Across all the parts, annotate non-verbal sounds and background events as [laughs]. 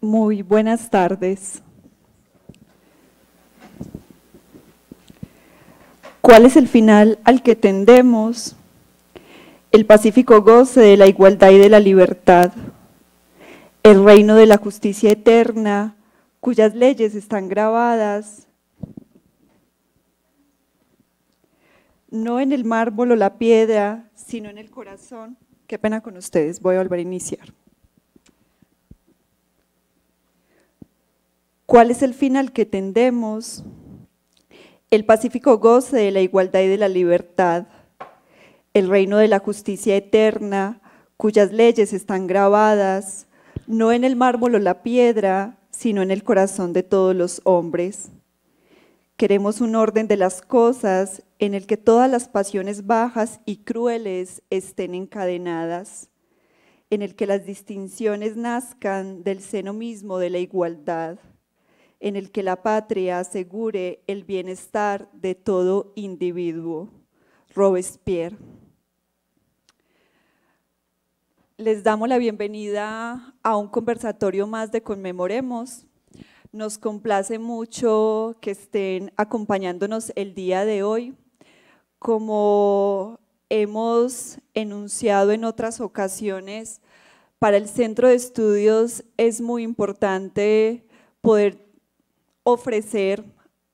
Muy buenas tardes. ¿Cuál es el final al que tendemos? El pacífico goce de la igualdad y de la libertad, el reino de la justicia eterna, cuyas leyes están grabadas, no en el mármol o la piedra, sino en el corazón. Qué pena con ustedes, voy a volver a iniciar. ¿Cuál es el final que tendemos? El pacífico goce de la igualdad y de la libertad, el reino de la justicia eterna, cuyas leyes están grabadas, no en el mármol o la piedra, sino en el corazón de todos los hombres. Queremos un orden de las cosas en el que todas las pasiones bajas y crueles estén encadenadas, en el que las distinciones nazcan del seno mismo de la igualdad en el que la patria asegure el bienestar de todo individuo. Robespierre. Les damos la bienvenida a un conversatorio más de Conmemoremos. Nos complace mucho que estén acompañándonos el día de hoy. Como hemos enunciado en otras ocasiones, para el Centro de Estudios es muy importante poder ofrecer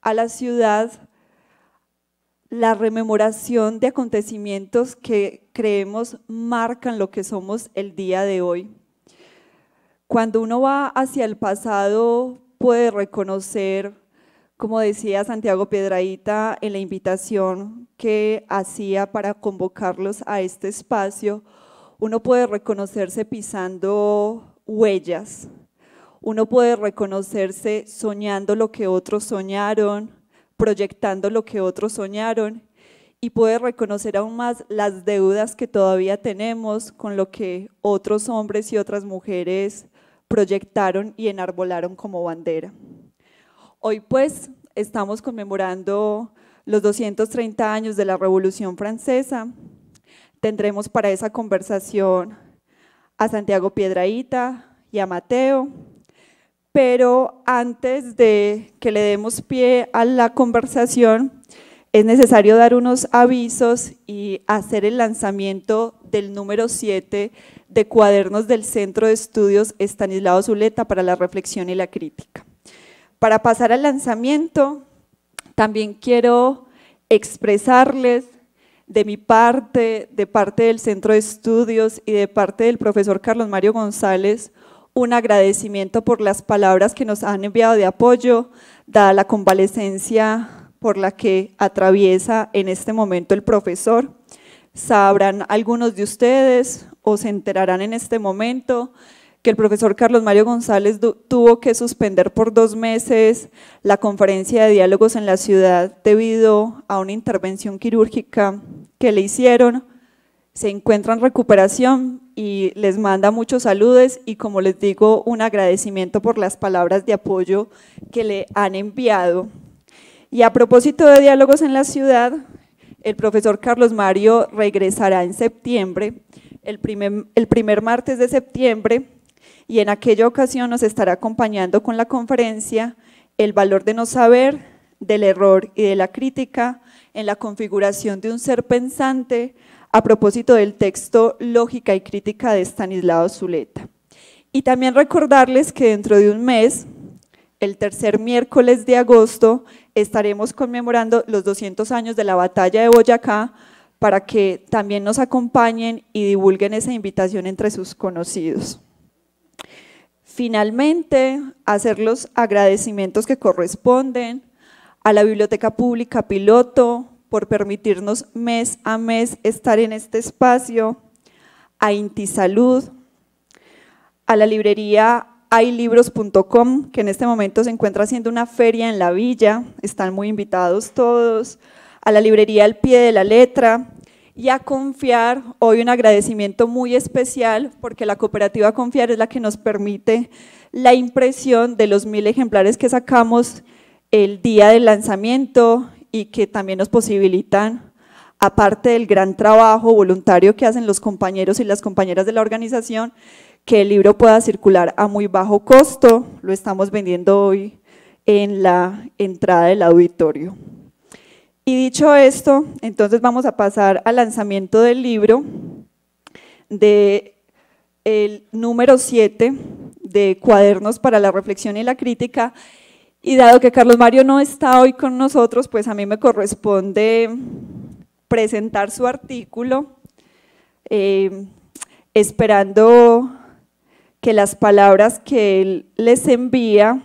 a la ciudad la rememoración de acontecimientos que creemos marcan lo que somos el día de hoy. Cuando uno va hacia el pasado puede reconocer, como decía Santiago Piedraíta en la invitación que hacía para convocarlos a este espacio, uno puede reconocerse pisando huellas, uno puede reconocerse soñando lo que otros soñaron, proyectando lo que otros soñaron y puede reconocer aún más las deudas que todavía tenemos con lo que otros hombres y otras mujeres proyectaron y enarbolaron como bandera. Hoy pues estamos conmemorando los 230 años de la Revolución Francesa. Tendremos para esa conversación a Santiago Piedraíta y a Mateo, pero antes de que le demos pie a la conversación, es necesario dar unos avisos y hacer el lanzamiento del número 7 de cuadernos del Centro de Estudios Estanislao Zuleta para la reflexión y la crítica. Para pasar al lanzamiento, también quiero expresarles de mi parte, de parte del Centro de Estudios y de parte del profesor Carlos Mario González, un agradecimiento por las palabras que nos han enviado de apoyo, dada la convalecencia por la que atraviesa en este momento el profesor. Sabrán algunos de ustedes o se enterarán en este momento que el profesor Carlos Mario González tuvo que suspender por dos meses la conferencia de diálogos en la ciudad debido a una intervención quirúrgica que le hicieron. Se encuentra en recuperación, y les manda muchos saludos y como les digo, un agradecimiento por las palabras de apoyo que le han enviado. Y a propósito de diálogos en la ciudad, el profesor Carlos Mario regresará en septiembre, el primer, el primer martes de septiembre, y en aquella ocasión nos estará acompañando con la conferencia El valor de no saber, del error y de la crítica en la configuración de un ser pensante a propósito del texto Lógica y Crítica de Stanislao Zuleta. Y también recordarles que dentro de un mes, el tercer miércoles de agosto, estaremos conmemorando los 200 años de la batalla de Boyacá para que también nos acompañen y divulguen esa invitación entre sus conocidos. Finalmente, hacer los agradecimientos que corresponden a la Biblioteca Pública Piloto, por permitirnos mes a mes estar en este espacio, a Intisalud, a la librería ailibros.com, que en este momento se encuentra haciendo una feria en la villa, están muy invitados todos, a la librería al pie de la letra y a Confiar, hoy un agradecimiento muy especial porque la cooperativa Confiar es la que nos permite la impresión de los mil ejemplares que sacamos el día del lanzamiento, y que también nos posibilitan, aparte del gran trabajo voluntario que hacen los compañeros y las compañeras de la organización, que el libro pueda circular a muy bajo costo, lo estamos vendiendo hoy en la entrada del auditorio. Y dicho esto, entonces vamos a pasar al lanzamiento del libro de el número 7 de Cuadernos para la Reflexión y la Crítica, y dado que Carlos Mario no está hoy con nosotros, pues a mí me corresponde presentar su artículo, eh, esperando que las palabras que él les envía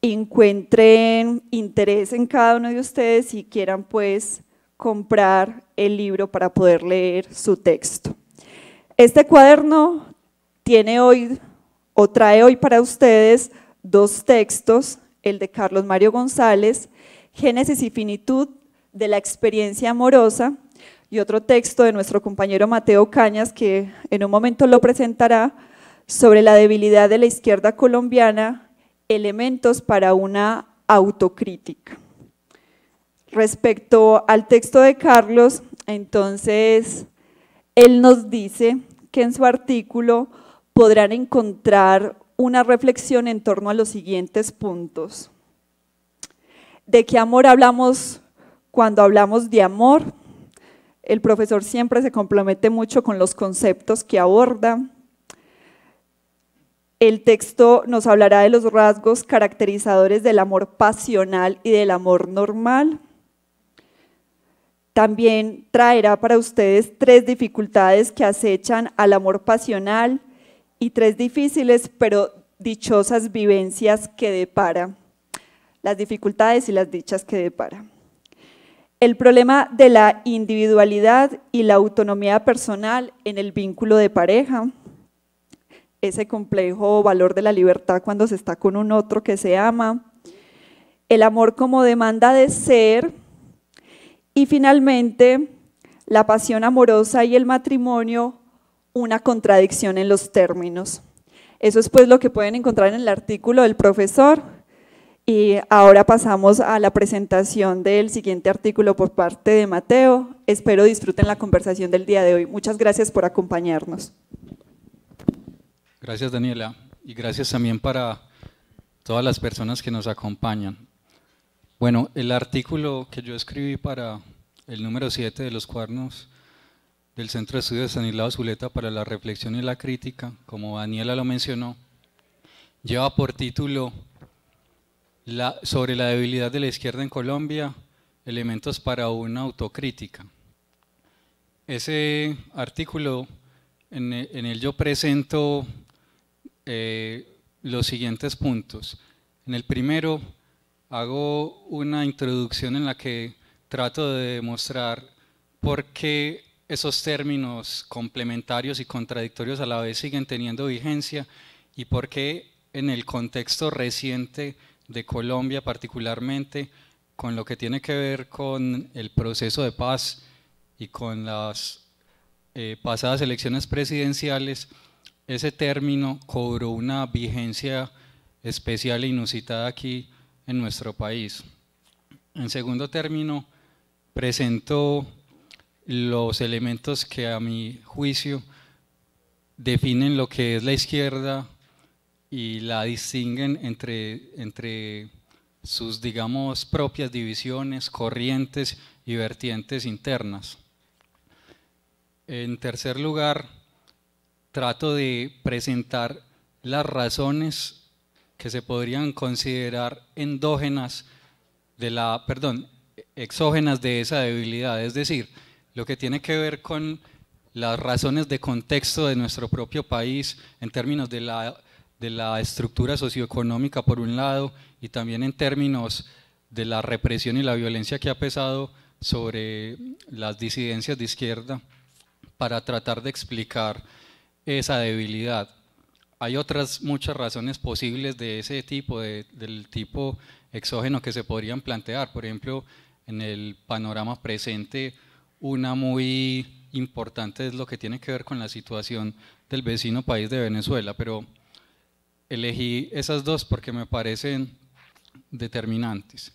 encuentren interés en cada uno de ustedes y quieran pues comprar el libro para poder leer su texto. Este cuaderno tiene hoy o trae hoy para ustedes dos textos el de Carlos Mario González, Génesis y finitud de la experiencia amorosa, y otro texto de nuestro compañero Mateo Cañas, que en un momento lo presentará, sobre la debilidad de la izquierda colombiana, elementos para una autocrítica. Respecto al texto de Carlos, entonces, él nos dice que en su artículo podrán encontrar una reflexión en torno a los siguientes puntos. ¿De qué amor hablamos cuando hablamos de amor? El profesor siempre se compromete mucho con los conceptos que aborda. El texto nos hablará de los rasgos caracterizadores del amor pasional y del amor normal. También traerá para ustedes tres dificultades que acechan al amor pasional y tres difíciles pero dichosas vivencias que depara, las dificultades y las dichas que depara. El problema de la individualidad y la autonomía personal en el vínculo de pareja, ese complejo valor de la libertad cuando se está con un otro que se ama, el amor como demanda de ser y finalmente la pasión amorosa y el matrimonio una contradicción en los términos. Eso es pues lo que pueden encontrar en el artículo del profesor. Y ahora pasamos a la presentación del siguiente artículo por parte de Mateo. Espero disfruten la conversación del día de hoy. Muchas gracias por acompañarnos. Gracias Daniela y gracias también para todas las personas que nos acompañan. Bueno, el artículo que yo escribí para el número 7 de los cuernos del Centro de Estudios de Islao Zuleta para la Reflexión y la Crítica, como Daniela lo mencionó, lleva por título sobre la debilidad de la izquierda en Colombia, elementos para una autocrítica. Ese artículo, en, el él yo presento eh, los siguientes puntos. En el primero hago una introducción en la que trato de demostrar por qué esos términos complementarios y contradictorios a la vez siguen teniendo vigencia y por qué en el contexto reciente de Colombia particularmente, con lo que tiene que ver con el proceso de paz y con las eh, pasadas elecciones presidenciales, ese término cobró una vigencia especial e inusitada aquí en nuestro país. En segundo término, presentó los elementos que a mi juicio definen lo que es la izquierda y la distinguen entre, sus, digamos, propias divisiones, corrientes y vertientes internas. En tercer lugar, trato de presentar las razones que se podrían considerar endógenas de la, perdón, exógenas de esa debilidad, es decir, lo que tiene que ver con las razones de contexto de nuestro propio país en términos de la, de la estructura socioeconómica por un lado y también en términos de la represión y la violencia que ha pesado sobre las disidencias de izquierda para tratar de explicar esa debilidad. Hay otras muchas razones posibles de ese tipo, de, del tipo exógeno que se podrían plantear. Por ejemplo, en el panorama presente una muy importante es lo que tiene que ver con la situación del vecino país de Venezuela, pero elegí esas dos porque me parecen determinantes.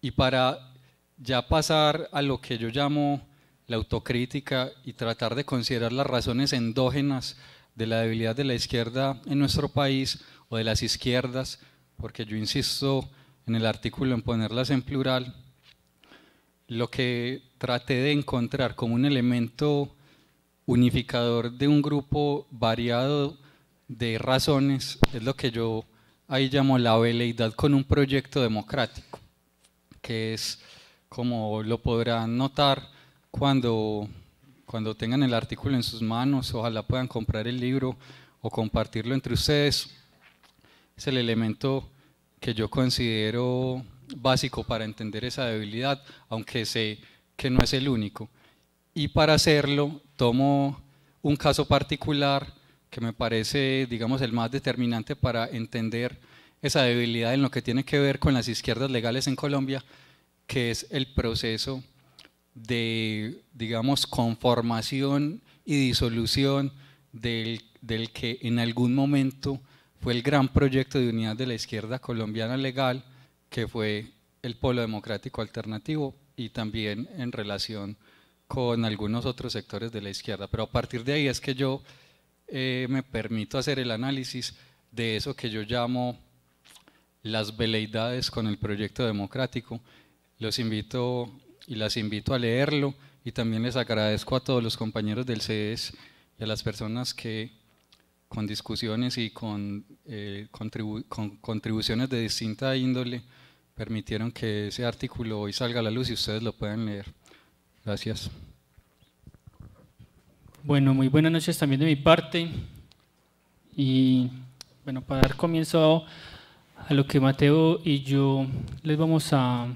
Y para ya pasar a lo que yo llamo la autocrítica y tratar de considerar las razones endógenas de la debilidad de la izquierda en nuestro país o de las izquierdas, porque yo insisto en el artículo en ponerlas en plural, lo que traté de encontrar como un elemento unificador de un grupo variado de razones es lo que yo ahí llamo la veleidad con un proyecto democrático, que es como lo podrán notar cuando, cuando tengan el artículo en sus manos, ojalá puedan comprar el libro o compartirlo entre ustedes, es el elemento que yo considero básico para entender esa debilidad, aunque sé que no es el único. Y para hacerlo, tomo un caso particular que me parece, digamos, el más determinante para entender esa debilidad en lo que tiene que ver con las izquierdas legales en Colombia, que es el proceso de, digamos, conformación y disolución del, del que en algún momento fue el gran proyecto de unidad de la izquierda colombiana legal, que fue el Polo Democrático Alternativo y también en relación con algunos otros sectores de la izquierda. Pero a partir de ahí es que yo eh, me permito hacer el análisis de eso que yo llamo las veleidades con el proyecto democrático. Los invito y las invito a leerlo y también les agradezco a todos los compañeros del CES y a las personas que con discusiones y con eh, contribuciones de distinta índole permitieron que ese artículo hoy salga a la luz y ustedes lo pueden leer. Gracias. Bueno, muy buenas noches también de mi parte. Y bueno, para dar comienzo a lo que Mateo y yo les vamos a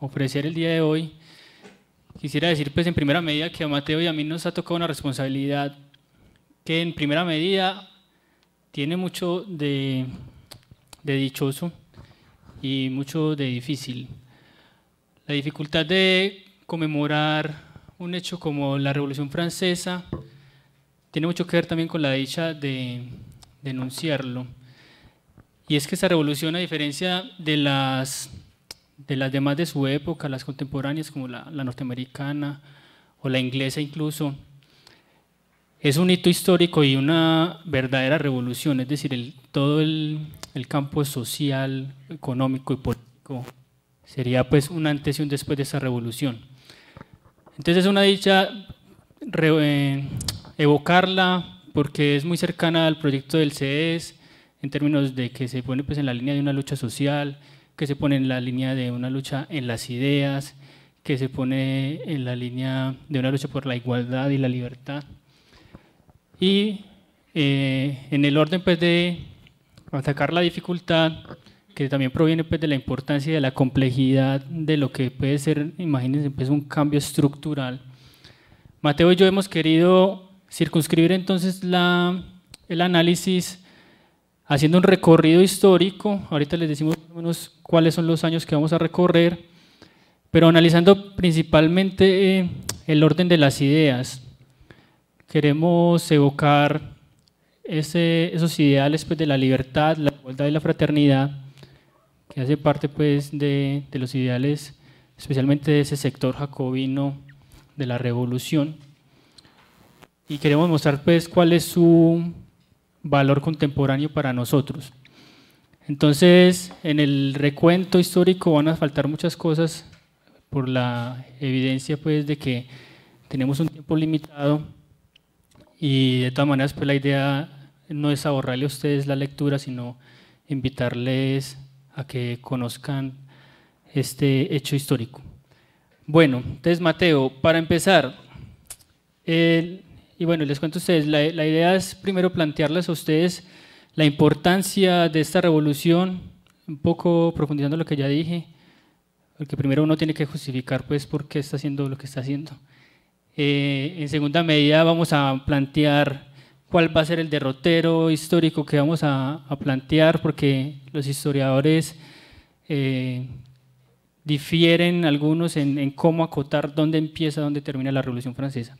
ofrecer el día de hoy, quisiera decir pues en primera medida que a Mateo y a mí nos ha tocado una responsabilidad que en primera medida tiene mucho de, de dichoso y mucho de difícil. La dificultad de conmemorar un hecho como la Revolución Francesa tiene mucho que ver también con la dicha de denunciarlo. Y es que esa revolución, a diferencia de las, de las demás de su época, las contemporáneas como la norteamericana o la inglesa incluso, es un hito histórico y una verdadera revolución, es decir, todo el, campo social, económico y político sería pues un antes y un después de esa revolución. Entonces es una dicha eh, evocarla porque es muy cercana al proyecto del CES en términos de que se pone pues en la línea de una lucha social, que se pone en la línea de una lucha en las ideas, que se pone en la línea de una lucha por la igualdad y la libertad. Y eh, en el orden pues, de atacar la dificultad, que también proviene pues, de la importancia y de la complejidad de lo que puede ser, imagínense, pues, un cambio estructural. Mateo y yo hemos querido circunscribir entonces la, el análisis haciendo un recorrido histórico, ahorita les decimos cuáles son los años que vamos a recorrer, pero analizando principalmente eh, el orden de las ideas queremos evocar esos ideales pues, de la libertad, la igualdad y la fraternidad, que hace parte pues, de, de los ideales, especialmente de ese sector jacobino de la revolución. Y queremos mostrar pues, cuál es su valor contemporáneo para nosotros. Entonces, en el recuento histórico van a faltar muchas cosas por la evidencia pues, de que tenemos un tiempo limitado y de todas maneras, pues la idea no es ahorrarle a ustedes la lectura, sino invitarles a que conozcan este hecho histórico. Bueno, entonces Mateo, para empezar, y bueno, les cuento a ustedes, la, la idea es primero plantearles a ustedes la importancia de esta revolución, un poco profundizando lo que ya dije, porque primero uno tiene que justificar pues por qué está haciendo lo que está haciendo. Eh, en segunda medida vamos a plantear cuál va a ser el derrotero histórico que vamos a, plantear, porque los historiadores eh, difieren algunos en, cómo acotar dónde empieza, dónde termina la Revolución Francesa.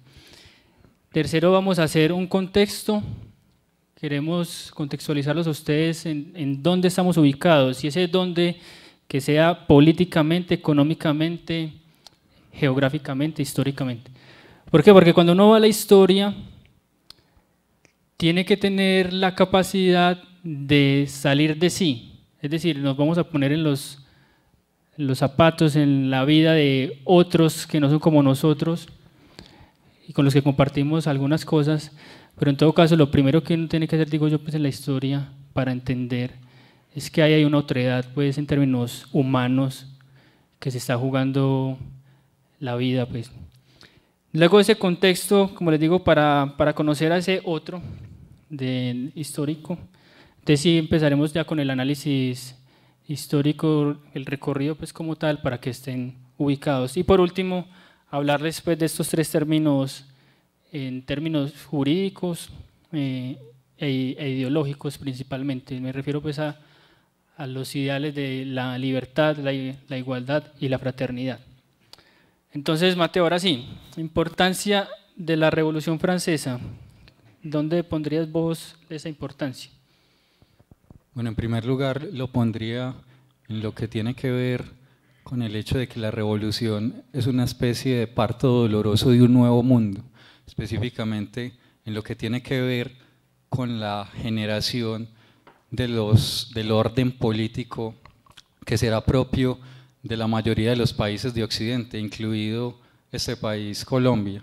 Tercero, vamos a hacer un contexto. Queremos contextualizarlos a ustedes en, en dónde estamos ubicados, y ese dónde que sea políticamente, económicamente, geográficamente, históricamente. ¿Por qué? Porque cuando uno va a la historia, tiene que tener la capacidad de salir de sí. Es decir, nos vamos a poner en los, zapatos, en la vida de otros que no son como nosotros y con los que compartimos algunas cosas. Pero en todo caso, lo primero que uno tiene que hacer, digo yo, pues en la historia, para entender, es que ahí hay una otredad, pues en términos humanos, que se está jugando la vida, pues. Luego ese contexto, como les digo, para, conocer a ese otro histórico, entonces sí empezaremos ya con el análisis histórico, el recorrido pues como tal, para que estén ubicados. Y por último, hablarles pues de estos tres términos en términos jurídicos eh, e, e, ideológicos principalmente. Me refiero pues a, los ideales de la libertad, la igualdad y la fraternidad. Entonces, Mateo, ahora sí, importancia de la Revolución Francesa. ¿Dónde pondrías vos esa importancia? Bueno, en primer lugar lo pondría en lo que tiene que ver con el hecho de que la revolución es una especie de parto doloroso de un nuevo mundo, específicamente en lo que tiene que ver con la generación de los, del orden político que será propio de la mayoría de los países de Occidente, incluido este país, Colombia,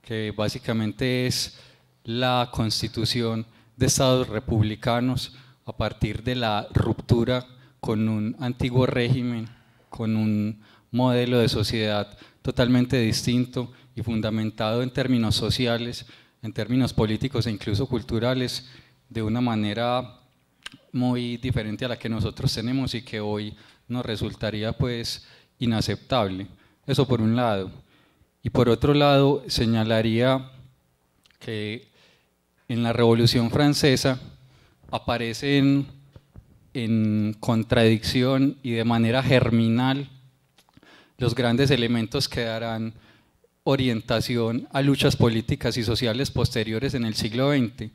que básicamente es la constitución de estados republicanos a partir de la ruptura con un antiguo régimen, con un modelo de sociedad totalmente distinto y fundamentado en términos sociales, en términos políticos e incluso culturales, de una manera muy diferente a la que nosotros tenemos y que hoy nos resultaría pues inaceptable. Eso por un lado. Y por otro lado, señalaría que en la Revolución Francesa aparecen en contradicción y de manera germinal los grandes elementos que darán orientación a luchas políticas y sociales posteriores en el siglo XX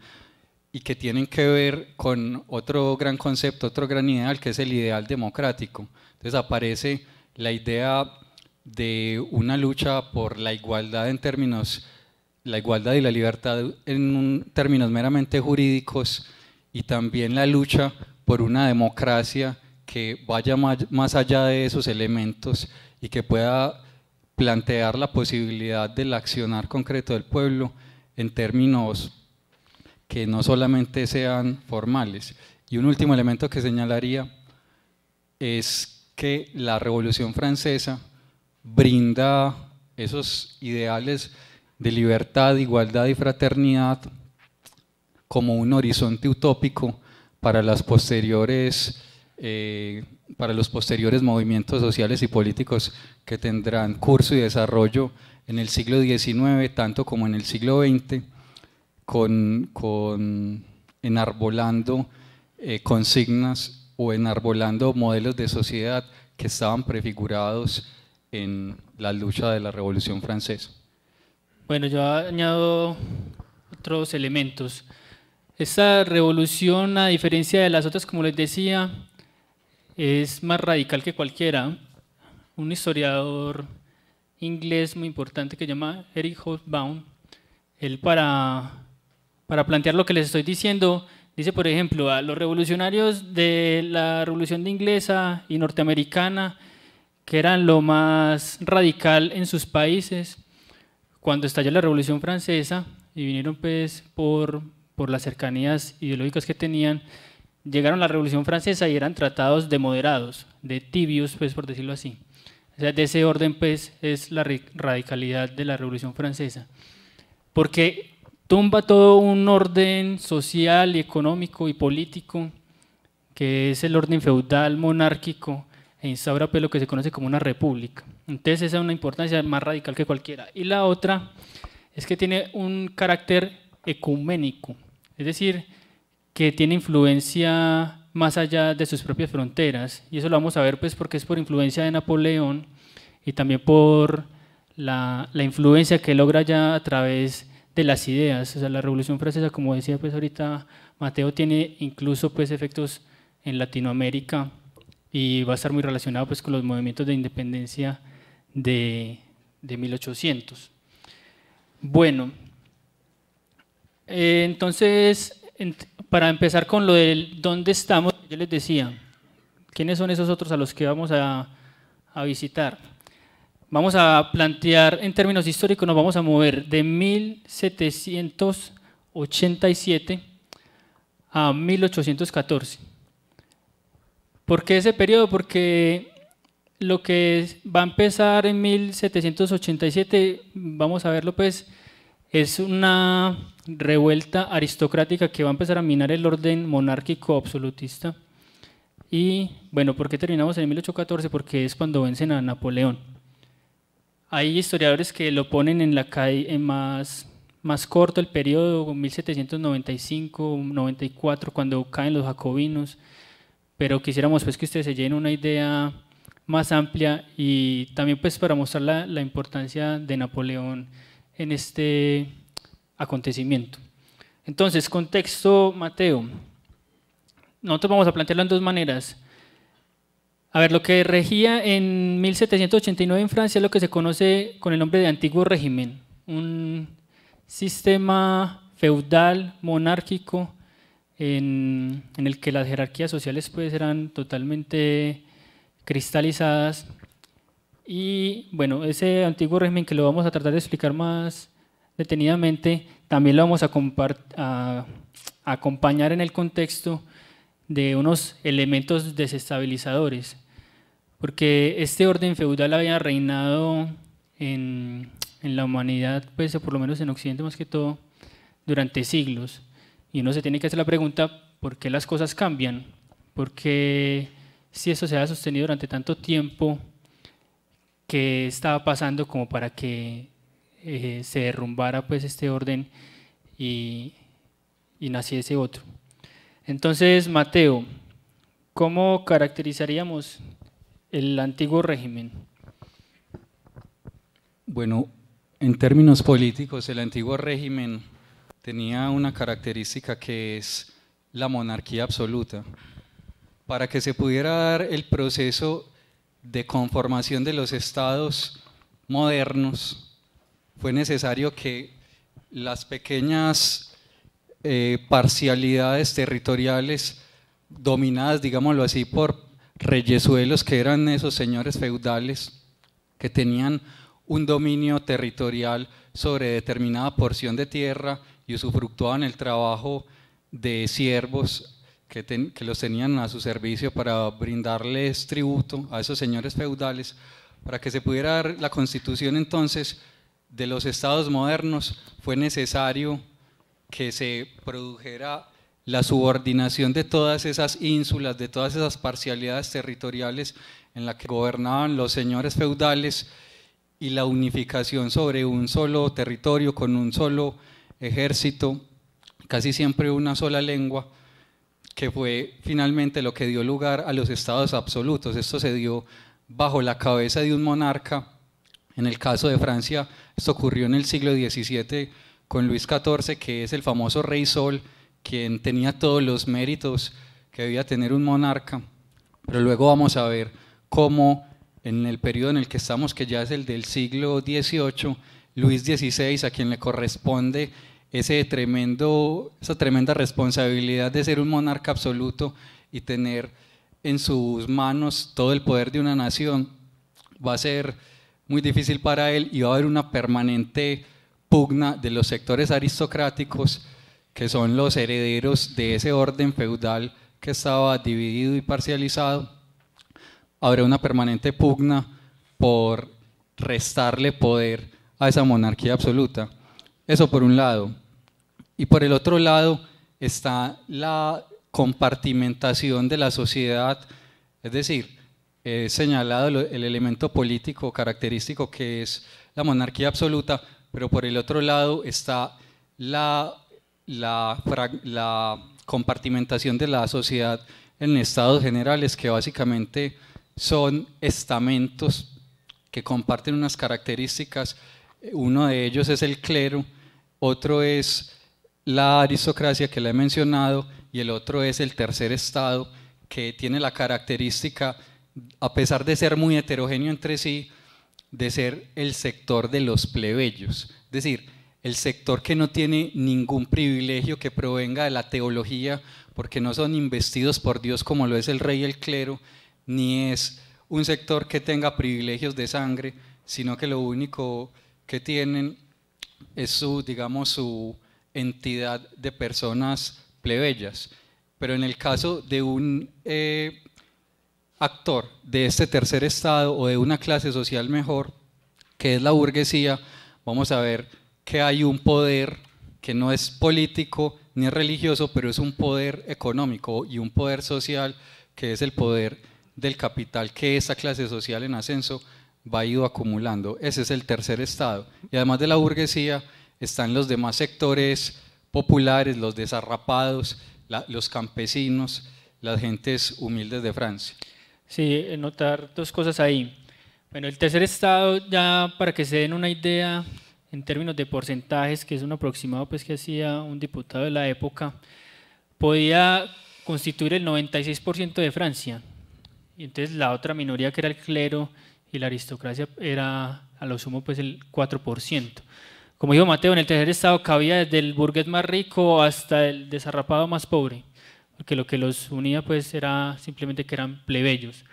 y que tienen que ver con otro gran concepto, otro gran ideal, que es el ideal democrático. Entonces aparece la idea de una lucha por la igualdad en términos, la igualdad y la libertad en términos meramente jurídicos y también la lucha por una democracia que vaya más allá de esos elementos y que pueda plantear la posibilidad del accionar concreto del pueblo en términos que no solamente sean formales. Y un último elemento que señalaría es que la Revolución Francesa brinda esos ideales de libertad, igualdad y fraternidad como un horizonte utópico para eh, los posteriores movimientos sociales y políticos que tendrán curso y desarrollo en el siglo XIX tanto como en el siglo XX con, con enarbolando eh, consignas o enarbolando modelos de sociedad que estaban prefigurados en la lucha de la Revolución Francesa. Bueno, yo añado otros elementos. Esta revolución, a diferencia de las otras, como les decía, es más radical que cualquiera. Un historiador inglés muy importante que se llama Eric Hobsbawm, él para para plantear lo que les estoy diciendo, dice, por ejemplo, a los revolucionarios de la Revolución Inglesa y norteamericana, que eran lo más radical en sus países, cuando estalló la Revolución Francesa y vinieron pues por, por las cercanías ideológicas que tenían, llegaron a la Revolución Francesa y eran tratados de moderados, de tibios, pues por decirlo así. O sea, de ese orden pues es la radicalidad de la Revolución Francesa. Porque tumba todo un orden social y económico y político, que es el orden feudal, monárquico, e instaura pues, lo que se conoce como una república. Entonces esa es una importancia más radical que cualquiera. Y la otra es que tiene un carácter ecuménico, es decir, que tiene influencia más allá de sus propias fronteras. Y eso lo vamos a ver pues, porque es por influencia de Napoleón y también por la, la influencia que logra ya a través de de las ideas. O sea, la Revolución Francesa, como decía pues ahorita Mateo, tiene incluso pues efectos en Latinoamérica y va a estar muy relacionado pues con los movimientos de independencia de, 1800. Bueno, eh, entonces, para empezar con lo del dónde estamos, yo les decía, ¿quiénes son esos otros a los que vamos a, a visitar? Vamos a plantear en términos históricos, nos vamos a mover de 1787 a 1814. ¿Por qué ese periodo? Porque lo que va a empezar en 1787, vamos a verlo pues, es una revuelta aristocrática que va a empezar a minar el orden monárquico absolutista. Y bueno, ¿por qué terminamos en 1814? Porque es cuando vencen a Napoleón. Hay historiadores que lo ponen en la en más, más corto el periodo 1795-94 cuando caen los jacobinos, pero quisiéramos pues que ustedes se llenen una idea más amplia y también pues para mostrar la, la importancia de Napoleón en este acontecimiento. Entonces, contexto Mateo. Nosotros vamos a plantearlo en dos maneras. A ver, lo que regía en 1789 en Francia es lo que se conoce con el nombre de antiguo régimen, un sistema feudal, monárquico, en, el que las jerarquías sociales pues, eran totalmente cristalizadas. Y bueno, ese antiguo régimen que lo vamos a tratar de explicar más detenidamente, también lo vamos a acompañar en el contexto de unos elementos desestabilizadores, porque este orden feudal había reinado en, la humanidad, pues por lo menos en Occidente más que todo, durante siglos. Y uno se tiene que hacer la pregunta, ¿por qué las cosas cambian? porque si eso se ha sostenido durante tanto tiempo, qué estaba pasando como para que eh, se derrumbara pues este orden y, y naciese otro? Entonces, Mateo, ¿cómo caracterizaríamos el antiguo régimen? Bueno, en términos políticos, el antiguo régimen tenía una característica que es la monarquía absoluta. Para que se pudiera dar el proceso de conformación de los estados modernos, fue necesario que las pequeñas eh, parcialidades territoriales dominadas, digámoslo así, por reyesuelos, que eran esos señores feudales que tenían un dominio territorial sobre determinada porción de tierra y usufructuaban el trabajo de siervos que, que, los tenían a su servicio para brindarles tributo a esos señores feudales, para que se pudiera dar la constitución entonces de los estados modernos, fue necesario que se produjera la subordinación de todas esas ínsulas, de todas esas parcialidades territoriales en las que gobernaban los señores feudales y la unificación sobre un solo territorio con un solo ejército, casi siempre una sola lengua, que fue finalmente lo que dio lugar a los estados absolutos. Esto se dio bajo la cabeza de un monarca. En el caso de Francia, esto ocurrió en el siglo XVII con Luis XIV, que es el famoso rey sol, quien tenía todos los méritos que debía tener un monarca. Pero luego vamos a ver cómo en el periodo en el que estamos, que ya es el del siglo XVIII, Luis XVI, a quien le corresponde ese tremendo, esa tremenda responsabilidad de ser un monarca absoluto y tener en sus manos todo el poder de una nación, va a ser muy difícil para él y va a haber una permanente pugna de los sectores aristocráticos, que son los herederos de ese orden feudal que estaba dividido y parcializado, habrá una permanente pugna por restarle poder a esa monarquía absoluta. Eso por un lado. Y por el otro lado está la compartimentación de la sociedad, es decir, he señalado el elemento político característico que es la monarquía absoluta, pero por el otro lado está la, compartimentación de la sociedad en estados generales, que básicamente son estamentos que comparten unas características. Uno de ellos es el clero, otro es la aristocracia que le he mencionado y el otro es el tercer estado que tiene la característica, a pesar de ser muy heterogéneo entre sí, de ser el sector de los plebeyos, es decir, el sector que no tiene ningún privilegio que provenga de la teología, porque no son investidos por Dios como lo es el rey y el clero, ni es un sector que tenga privilegios de sangre, sino que lo único que tienen es su, digamos, su entidad de personas plebeyas. Pero en el caso de un eh, actor de este tercer estado o de una clase social mejor, que es la burguesía, vamos a ver que hay un poder que no es político ni religioso, pero es un poder económico y un poder social, que es el poder del capital que esa clase social en ascenso va ido acumulando. Ese es el tercer estado. Y además de la burguesía, están los demás sectores populares, los desarrapados, los campesinos, las gentes humildes de Francia. Sí, eh, notar dos cosas ahí. Bueno, el tercer estado, ya para que se den una idea en términos de porcentajes, que es un aproximado pues, que hacía un diputado de la época, podía constituir el 96% de Francia. Y entonces la otra minoría que era el clero y la aristocracia era a lo sumo pues el 4%. Como dijo Mateo, en el tercer estado cabía desde el burgués más rico hasta el desarrapado más pobre que lo que los unía pues era simplemente que eran plebeyos.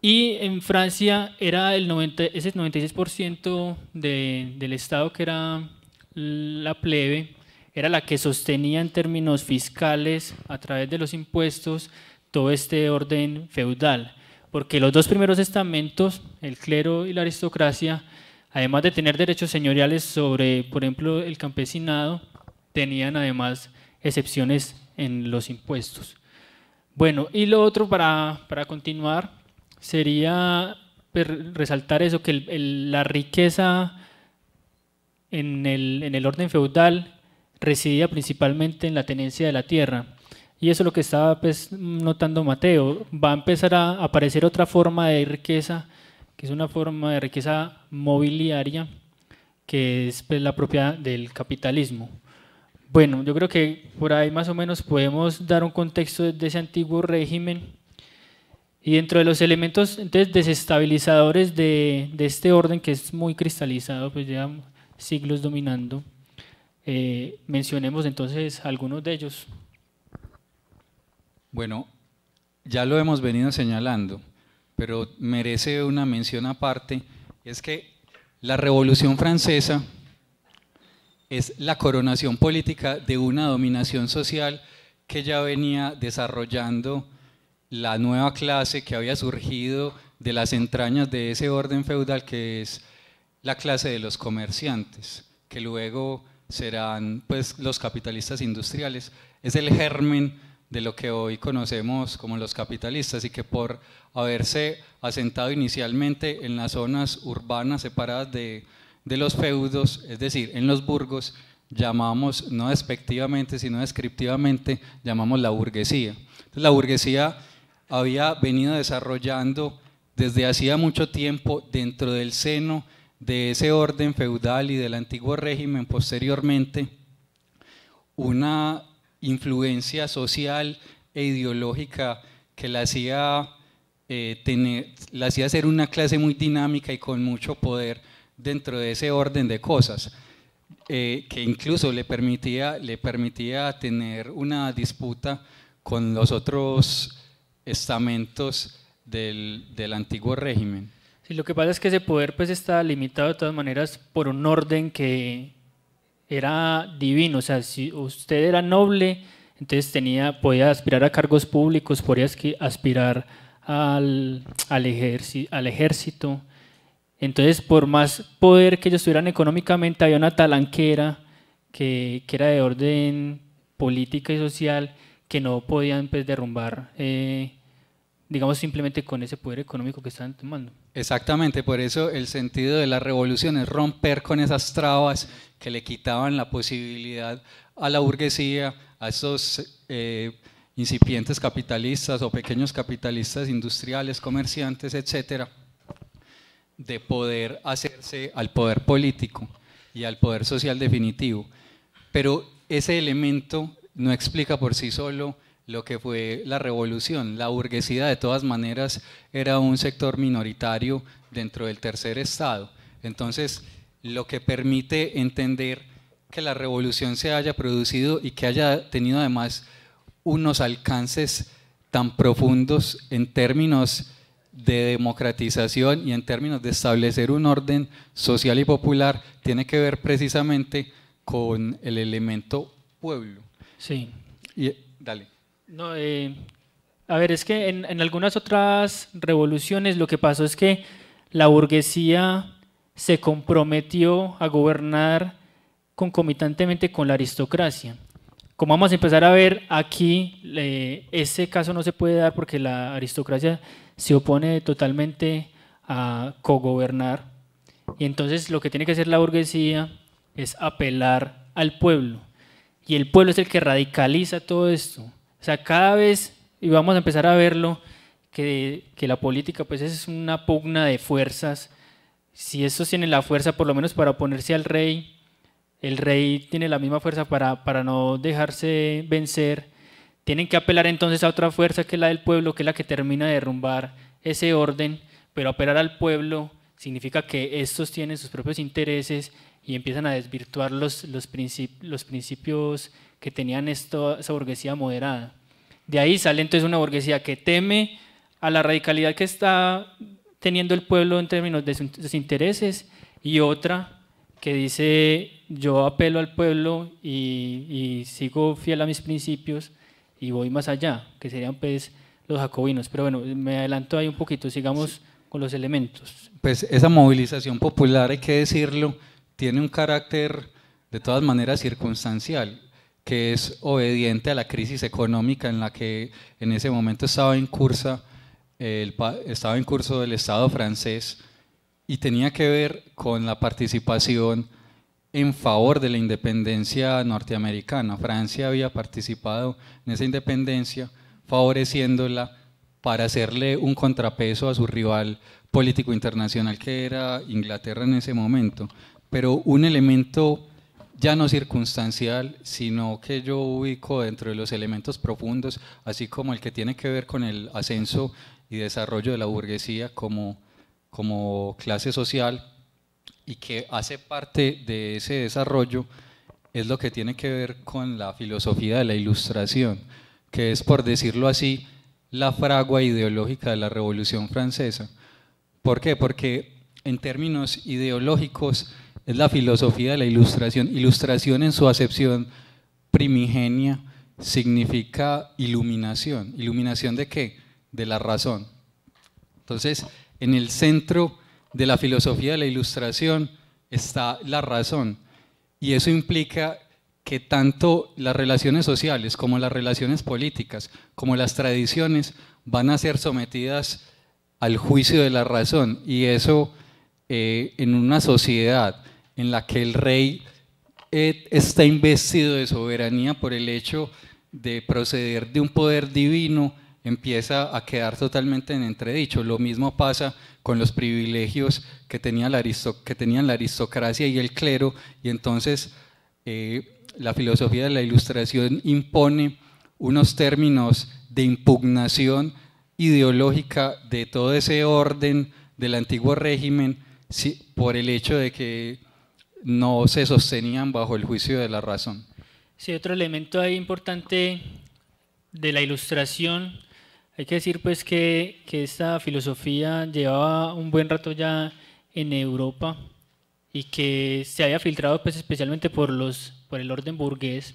Y en Francia era el 90, ese 96% de, del Estado que era la plebe, era la que sostenía en términos fiscales, a través de los impuestos, todo este orden feudal. Porque los dos primeros estamentos, el clero y la aristocracia, además de tener derechos señoriales sobre, por ejemplo, el campesinado, tenían además excepciones en los impuestos. Bueno, y lo otro para, continuar sería pues, resaltar eso, que la riqueza en el, orden feudal residía principalmente en la tenencia de la tierra. Y eso es lo que estaba pues, notando Mateo. Va a empezar a aparecer otra forma de riqueza, que es una forma de riqueza mobiliaria, que es pues, la propia del capitalismo. Bueno, yo creo que por ahí más o menos podemos dar un contexto de ese antiguo régimen. Y dentro de los elementos desestabilizadores de, este orden, que es muy cristalizado, pues lleva siglos dominando, eh, mencionemos entonces algunos de ellos. Bueno, ya lo hemos venido señalando, pero merece una mención aparte, es que la Revolución Francesa es la coronación política de una dominación social que ya venía desarrollando la nueva clase que había surgido de las entrañas de ese orden feudal que es la clase de los comerciantes, que luego serán pues los capitalistas industriales. Es el germen de lo que hoy conocemos como los capitalistas y que por haberse asentado inicialmente en las zonas urbanas separadas de de los feudos, es decir, en los burgos llamamos, no despectivamente, sino descriptivamente, llamamos la burguesía. la burguesía había venido desarrollando desde hacía mucho tiempo dentro del seno de ese orden feudal y del antiguo régimen posteriormente una influencia social e ideológica que la hacía, eh, la hacía ser una clase muy dinámica y con mucho poder dentro de ese orden de cosas, eh, que incluso le permitía, le permitía tener una disputa con los otros estamentos del, del antiguo régimen. Sí, lo que pasa es que ese poder pues está limitado de todas maneras por un orden que era divino, o sea, si usted era noble, entonces tenía, podía aspirar a cargos públicos, podía aspirar al, al ejército, entonces, por más poder que ellos tuvieran económicamente, había una talanquera que, era de orden política y social que no podían pues, derrumbar, eh, digamos, simplemente con ese poder económico que estaban tomando. Exactamente, por eso el sentido de la revolución es romper con esas trabas que le quitaban la posibilidad a la burguesía, a esos eh, incipientes capitalistas o pequeños capitalistas industriales, comerciantes, etcétera, de poder hacerse al poder político y al poder social definitivo. Pero ese elemento no explica por sí solo lo que fue la revolución. La burguesía de todas maneras era un sector minoritario dentro del tercer estado. Entonces, lo que permite entender que la revolución se haya producido y que haya tenido además unos alcances tan profundos en términos de democratización y en términos de establecer un orden social y popular tiene que ver precisamente con el elemento pueblo. Sí. Y, dale. No, eh, a ver, es que en, algunas otras revoluciones lo que pasó es que la burguesía se comprometió a gobernar concomitantemente con la aristocracia. Como vamos a empezar a ver aquí, eh, ese caso no se puede dar porque la aristocracia se opone totalmente a cogobernar. Y entonces lo que tiene que hacer la burguesía es apelar al pueblo. Y el pueblo es el que radicaliza todo esto. O sea, cada vez, y vamos a empezar a verlo, que, la política pues es una pugna de fuerzas. Si estos tienen la fuerza por lo menos para oponerse al rey, el rey tiene la misma fuerza para, para no dejarse vencer tienen que apelar entonces a otra fuerza que es la del pueblo, que es la que termina de derrumbar ese orden, pero apelar al pueblo significa que estos tienen sus propios intereses y empiezan a desvirtuar los, principios que tenían esto, esa burguesía moderada. De ahí sale entonces una burguesía que teme a la radicalidad que está teniendo el pueblo en términos de sus intereses y otra que dice yo apelo al pueblo y, y sigo fiel a mis principios y voy más allá, que serían pues los jacobinos. Pero bueno, me adelanto ahí un poquito, sigamos con los elementos. Pues esa movilización popular, hay que decirlo, tiene un carácter de todas maneras circunstancial, que es obediente a la crisis económica en la que en ese momento estaba en, curso, el, estaba en curso del Estado francés y tenía que ver con la participación en favor de la independencia norteamericana. Francia había participado en esa independencia, favoreciéndola para hacerle un contrapeso a su rival político internacional que era Inglaterra en ese momento. Pero un elemento ya no circunstancial, sino que yo ubico dentro de los elementos profundos, así como el que tiene que ver con el ascenso y desarrollo de la burguesía como, como clase social, y que hace parte de ese desarrollo es lo que tiene que ver con la filosofía de la ilustración, que es, por decirlo así, la fragua ideológica de la Revolución Francesa. ¿Por qué? Porque en términos ideológicos es la filosofía de la ilustración. Ilustración en su acepción primigenia significa iluminación. ¿Iluminación de qué? De la razón. Entonces, en el centro de la filosofía de la ilustración está la razón. Y eso implica que tanto las relaciones sociales como las relaciones políticas, como las tradiciones, van a ser sometidas al juicio de la razón. Y eso eh, en una sociedad en la que el rey eh, está investido de soberanía por el hecho de proceder de un poder divino empieza a quedar totalmente en entredicho. Lo mismo pasa con los privilegios que, tenía la tenían la aristocracia y el clero, y entonces eh, la filosofía de la ilustración impone unos términos de impugnación ideológica de todo ese orden del antiguo régimen por el hecho de que no se sostenían bajo el juicio de la razón. Sí, otro elemento ahí importante de la ilustración hay que decir pues que, que, esta filosofía llevaba un buen rato ya en Europa y que se había filtrado pues especialmente por, los, por el orden burgués.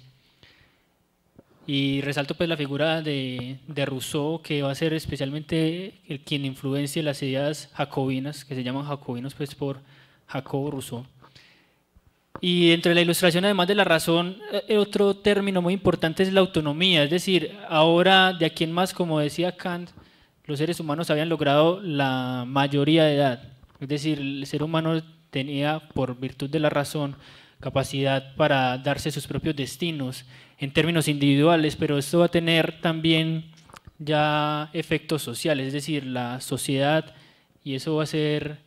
Y resalto pues la figura de, de Rousseau, que va a ser especialmente el, quien influencia las ideas jacobinas, que se llaman jacobinos pues por Jacobo Rousseau. Y entre la ilustración, además de la razón, eh, otro término muy importante es la autonomía, es decir, ahora de aquí en más, como decía Kant, los seres humanos habían logrado la mayoría de edad, es decir, el ser humano tenía, por virtud de la razón, capacidad para darse sus propios destinos en términos individuales, pero esto va a tener también ya efectos sociales, es decir, la sociedad, y eso va a ser,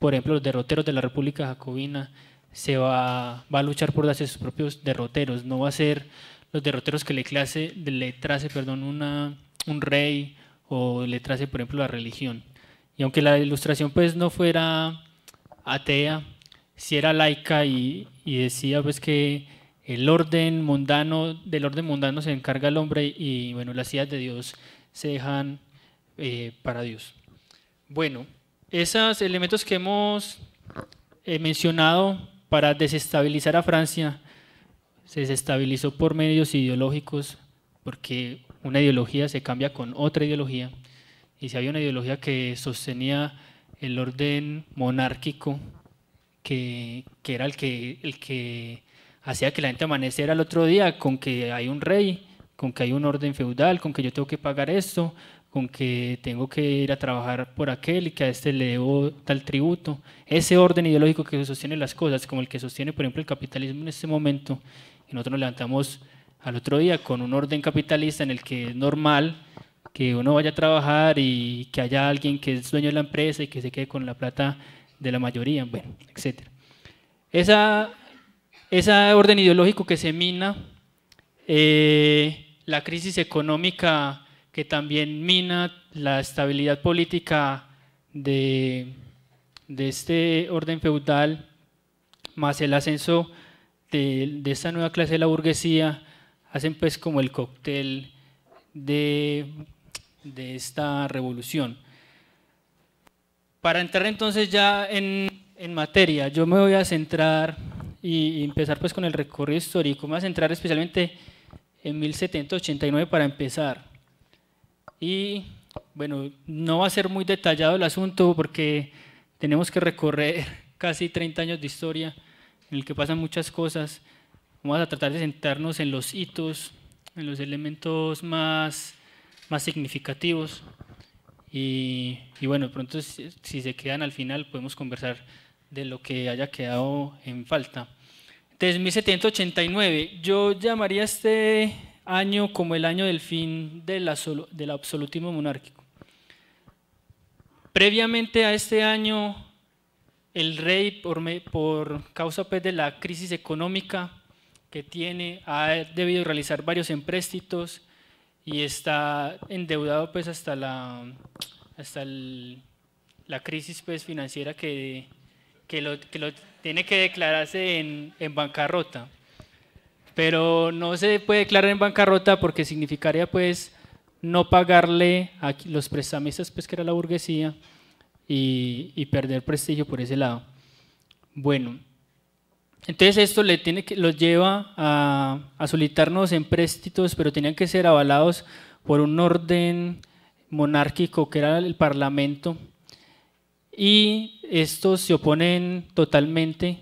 por ejemplo, los derroteros de la República Jacobina, se va, a luchar por darse sus propios derroteros, no va a ser los derroteros que le, clase, le trace perdón, una, un rey o le trace, por ejemplo, la religión. Y aunque la ilustración pues no fuera atea, si era laica y, y, decía pues que el orden mundano, del orden mundano se encarga el hombre y bueno, las ideas de Dios se dejan eh, para Dios. Bueno, esos elementos que hemos eh, mencionado para desestabilizar a Francia se desestabilizó por medios ideológicos, porque una ideología se cambia con otra ideología. Y si había una ideología que sostenía el orden monárquico, que, era el que, el que hacía que la gente amaneciera al otro día con que hay un rey, con que hay un orden feudal, con que yo tengo que pagar esto, con que tengo que ir a trabajar por aquel y que a este le debo tal tributo. Ese orden ideológico que sostiene las cosas, como el que sostiene, por ejemplo, el capitalismo en este momento, y nosotros nos levantamos al otro día con un orden capitalista en el que es normal que uno vaya a trabajar y que haya alguien que es dueño de la empresa y que se quede con la plata de la mayoría, bueno, etc. Esa, esa orden ideológico que se mina, eh, la crisis económica que también mina la estabilidad política de, este orden feudal, más el ascenso de, esta nueva clase de la burguesía, hacen pues como el cóctel de, esta revolución. Para entrar entonces ya en, materia, yo me voy a centrar y, empezar pues con el recorrido histórico, me voy a centrar especialmente en 1789 para empezar. Y bueno, no va a ser muy detallado el asunto porque tenemos que recorrer [laughs] casi 30 años de historia en el que pasan muchas cosas. Vamos a tratar de sentarnos en los hitos, en los elementos más, más significativos. Y, bueno, pronto si, si se quedan al final podemos conversar de lo que haya quedado en falta. Entonces, 1789, yo llamaría este año como el año del fin del, del absolutismo monárquico. Previamente a este año, el rey, por, causa pues, de la crisis económica que tiene, ha debido realizar varios empréstitos y está endeudado pues, hasta, la, hasta la crisis pues, financiera que, lo, tiene que declararse en, en bancarrota pero no se puede declarar en bancarrota porque significaría pues no pagarle a los prestamistas pues que era la burguesía y, perder prestigio por ese lado. Bueno, entonces esto le tiene que, los lleva a, a solitarnos en préstitos, pero tenían que ser avalados por un orden monárquico que era el parlamento y estos se oponen totalmente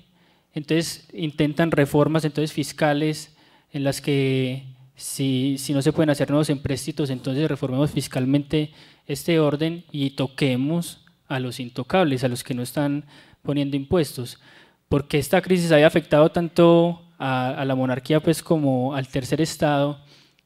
entonces intentan reformas entonces fiscales en las que si, si, no se pueden hacer nuevos empréstitos, entonces reformemos fiscalmente este orden y toquemos a los intocables, a los que no están poniendo impuestos. Porque esta crisis había afectado tanto a, la monarquía pues, como al tercer Estado,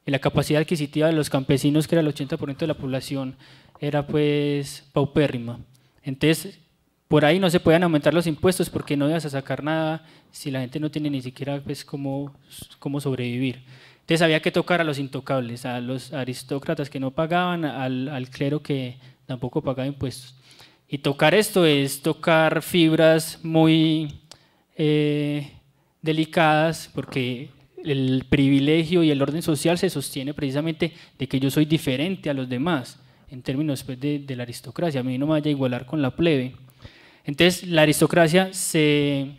y la capacidad adquisitiva de los campesinos, que era el 80% de la población, era pues paupérrima. Entonces, por ahí no se pueden aumentar los impuestos porque no vas a sacar nada si la gente no tiene ni siquiera pues, cómo, cómo sobrevivir. Entonces había que tocar a los intocables, a los aristócratas que no pagaban, al, clero que tampoco pagaba impuestos. Y tocar esto es tocar fibras muy eh, delicadas porque el privilegio y el orden social se sostiene precisamente de que yo soy diferente a los demás en términos pues, de la aristocracia. A mí no me vaya a igualar con la plebe. Entonces la aristocracia se,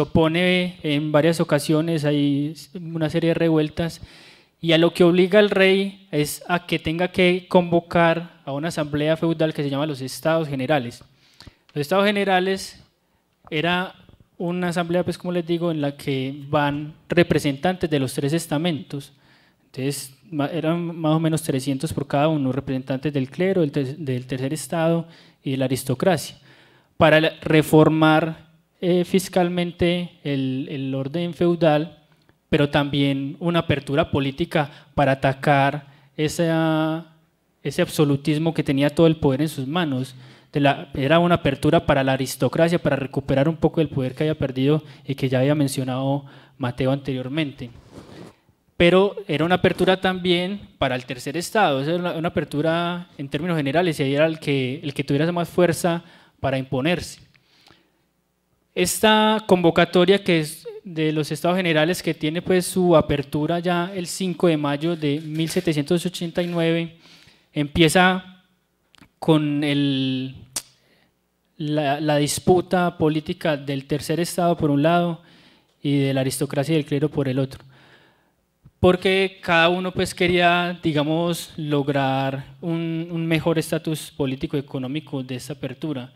opone en varias ocasiones, hay una serie de revueltas, y a lo que obliga al rey es a que tenga que convocar a una asamblea feudal que se llama los estados generales. Los estados generales era una asamblea, pues como les digo, en la que van representantes de los tres estamentos. Entonces eran más o menos 300 por cada uno, representantes del clero, del tercer estado y de la aristocracia para reformar eh, fiscalmente el, orden feudal, pero también una apertura política para atacar ese absolutismo que tenía todo el poder en sus manos. era una apertura para la aristocracia, para recuperar un poco el poder que había perdido y que ya había mencionado Mateo anteriormente. Pero era una apertura también para el tercer estado, era una, apertura en términos generales, y era el que, el que tuviera más fuerza para imponerse. Esta convocatoria que es de los estados generales que tiene pues su apertura ya el 5 de mayo de 1789 empieza con la, la disputa política del tercer estado por un lado y de la aristocracia y del clero por el otro porque cada uno pues quería, digamos, lograr un, mejor estatus político-económico de esa apertura.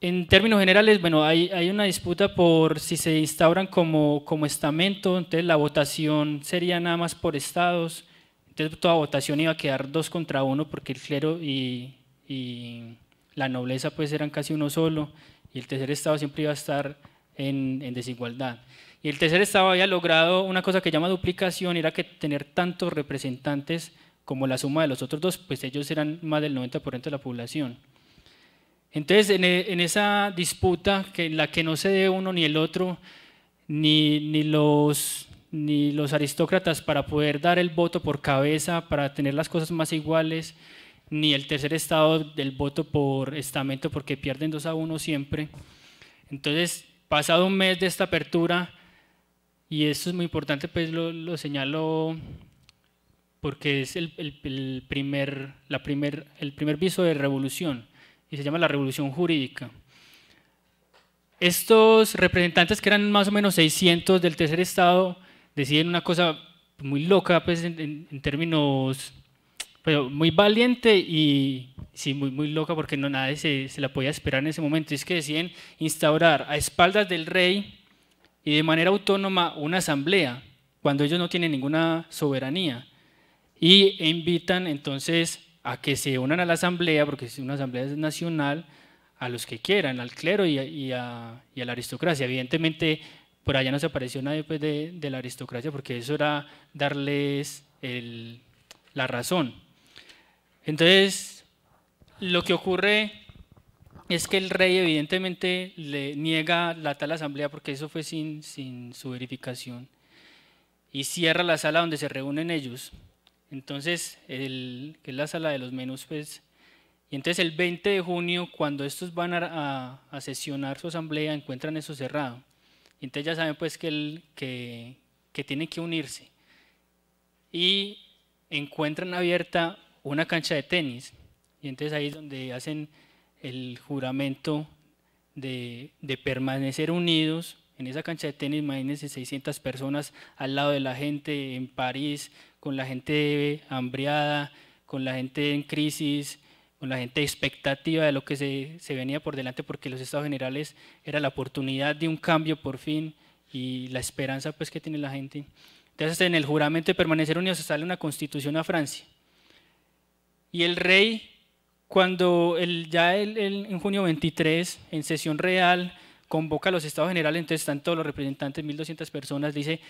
En términos generales, bueno, hay, hay, una disputa por si se instauran como, como estamento, entonces la votación sería nada más por estados, entonces toda votación iba a quedar dos contra uno porque el clero y, la nobleza pues eran casi uno solo y el tercer estado siempre iba a estar en desigualdad. Y el tercer Estado había logrado una cosa que llama duplicación, era que tener tantos representantes como la suma de los otros dos, pues ellos eran más del 90% de la población. Entonces, e, en, esa disputa que, en la que no se dé uno ni el otro, ni, los, aristócratas para poder dar el voto por cabeza, para tener las cosas más iguales, ni el tercer estado del voto por estamento, porque pierden dos a uno siempre. Entonces, pasado un mes de esta apertura, y esto es muy importante, pues lo, señaló señalo porque es el, primer, la primer, el primer viso de revolución y se llama la revolución jurídica. Estos representantes, que eran más o menos 600 del tercer estado, deciden una cosa muy loca, pues en, términos, pero muy valiente y sí, muy, muy loca porque no nadie se, se la podía esperar en ese momento. Es que deciden instaurar a espaldas del rey y de manera autónoma una asamblea cuando ellos no tienen ninguna soberanía y invitan entonces a que se unan a la asamblea, porque es una asamblea nacional, a los que quieran, al clero y a, y la aristocracia. Evidentemente, por allá no se apareció nadie pues, de, la aristocracia, porque eso era darles la razón. Entonces, lo que ocurre es que el rey evidentemente le niega la tal asamblea porque eso fue sin, sin su verificación y cierra la sala donde se reúnen ellos. Entonces, el, que es la sala de los menús, pues, y entonces el 20 de junio, cuando estos van a, a, sesionar su asamblea, encuentran eso cerrado. Y entonces ya saben pues que, el, que, que tienen que unirse. Y encuentran abierta una cancha de tenis. Y entonces ahí es donde hacen el juramento de, permanecer unidos en esa cancha de tenis, imagínense 600 personas al lado de la gente en París, con la gente hambriada, con la gente en crisis, con la gente expectativa de lo que se, se venía por delante, porque los estados generales era la oportunidad de un cambio por fin y la esperanza pues que tiene la gente. Entonces en el juramento de permanecer unidos se sale una constitución a Francia. Y el rey cuando ya el, en junio 23, en sesión real, convoca a los estados generales, entonces están todos los representantes, 1.200 personas, dice,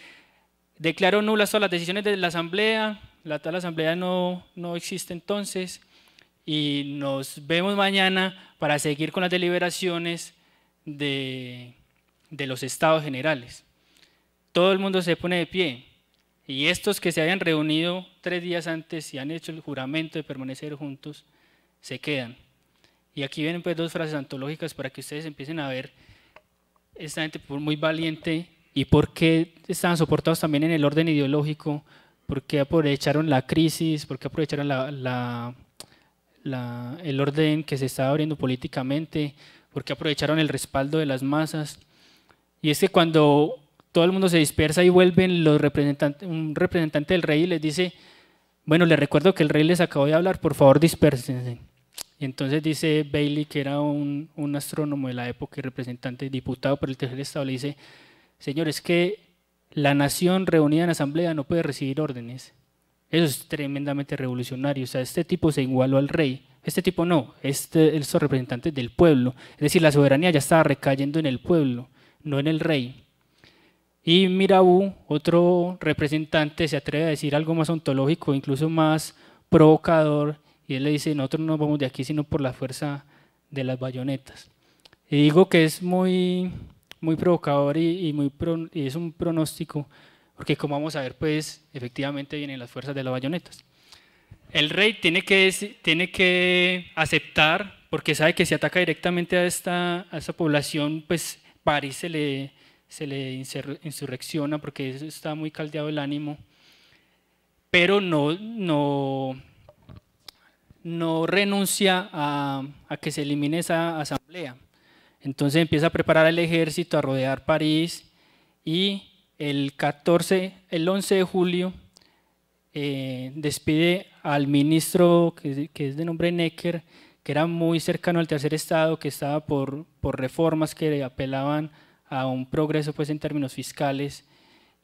declaro nulas todas las decisiones de la asamblea, la tal asamblea no, no existe entonces, y nos vemos mañana para seguir con las deliberaciones de, de los estados generales. Todo el mundo se pone de pie, y estos que se hayan reunido tres días antes y han hecho el juramento de permanecer juntos, se quedan. Y aquí vienen pues dos frases antológicas para que ustedes empiecen a ver esta gente muy valiente y por qué estaban soportados también en el orden ideológico, por qué aprovecharon la crisis, por qué aprovecharon el orden que se estaba abriendo políticamente, por qué aprovecharon el respaldo de las masas. Y es que cuando todo el mundo se dispersa y vuelven los representantes, un representante del rey les dice, bueno, les recuerdo que el rey les acabó de hablar, por favor dispersense. Y entonces dice Bailey, que era un, astrónomo de la época y representante, diputado por el tercer estado, le dice, señores, que la nación reunida en asamblea no puede recibir órdenes. Eso es tremendamente revolucionario. O sea, este tipo se igualó al rey. Este tipo no, este, estos representantes del pueblo. Es decir, la soberanía ya estaba recayendo en el pueblo, no en el rey. Y Mirabu, otro representante, se atreve a decir algo más ontológico, incluso más provocador, y él le dice, nosotros no vamos de aquí sino por la fuerza de las bayonetas. Y digo que es muy, muy provocador y, muy y es un pronóstico, porque como vamos a ver, pues efectivamente vienen las fuerzas de las bayonetas. El rey tiene que, tiene que aceptar, porque sabe que si ataca directamente a esta, a población, pues París se le se le insurrecciona porque está muy caldeado el ánimo, pero no, no, no renuncia a, que se elimine esa asamblea. Entonces empieza a preparar el ejército, a rodear París y el, 14, el 11 de julio eh, despide al ministro que, es de nombre Necker, que era muy cercano al tercer estado, que estaba por, por reformas que apelaban a un progreso pues en términos fiscales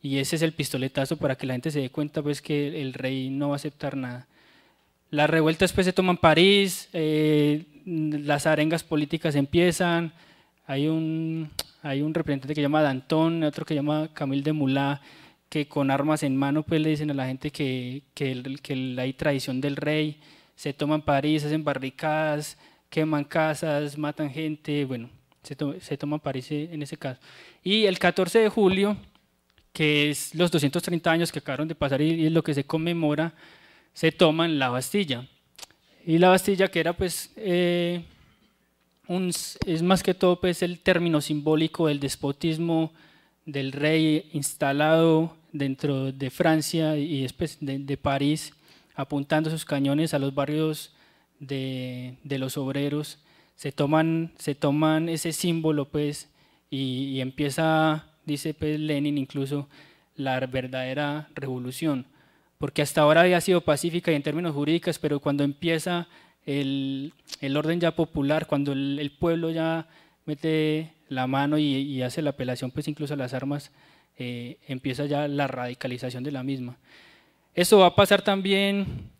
y ese es el pistoletazo para que la gente se dé cuenta pues que el rey no va a aceptar nada. Las revueltas pues se toman París, eh, las arengas políticas empiezan, hay un, hay un representante que llama Dantón, otro que llama Camil de Mulá, que con armas en mano pues le dicen a la gente que, que, que hay tradición del rey, se toman París, hacen barricadas, queman casas, matan gente, bueno, se, toma París e, en ese caso. Y el 14 de julio, que es los 230 años que acabaron de pasar y, es lo que se conmemora, se toma en la Bastilla. Y la Bastilla que era pues, eh, es más que todo pues el término simbólico del despotismo del rey instalado dentro de Francia y después de, de París, apuntando sus cañones a los barrios de, de los obreros se toman, se toman ese símbolo pues y, empieza, dice pues Lenin incluso, la verdadera revolución, porque hasta ahora había sido pacífica y en términos jurídicos, pero cuando empieza el, orden ya popular, cuando el, pueblo ya mete la mano y, hace la apelación pues incluso a las armas, eh, empieza ya la radicalización de la misma. Eso va a pasar también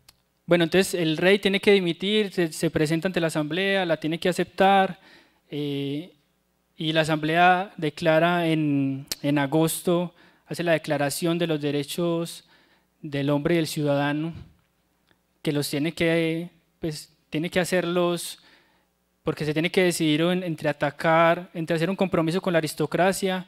bueno, entonces el rey tiene que dimitir, se, presenta ante la asamblea, la tiene que aceptar eh, y la asamblea declara en, en agosto, hace la declaración de los derechos del hombre y del ciudadano, que los tiene que, pues, tiene que hacerlos porque se tiene que decidir entre atacar, entre hacer un compromiso con la aristocracia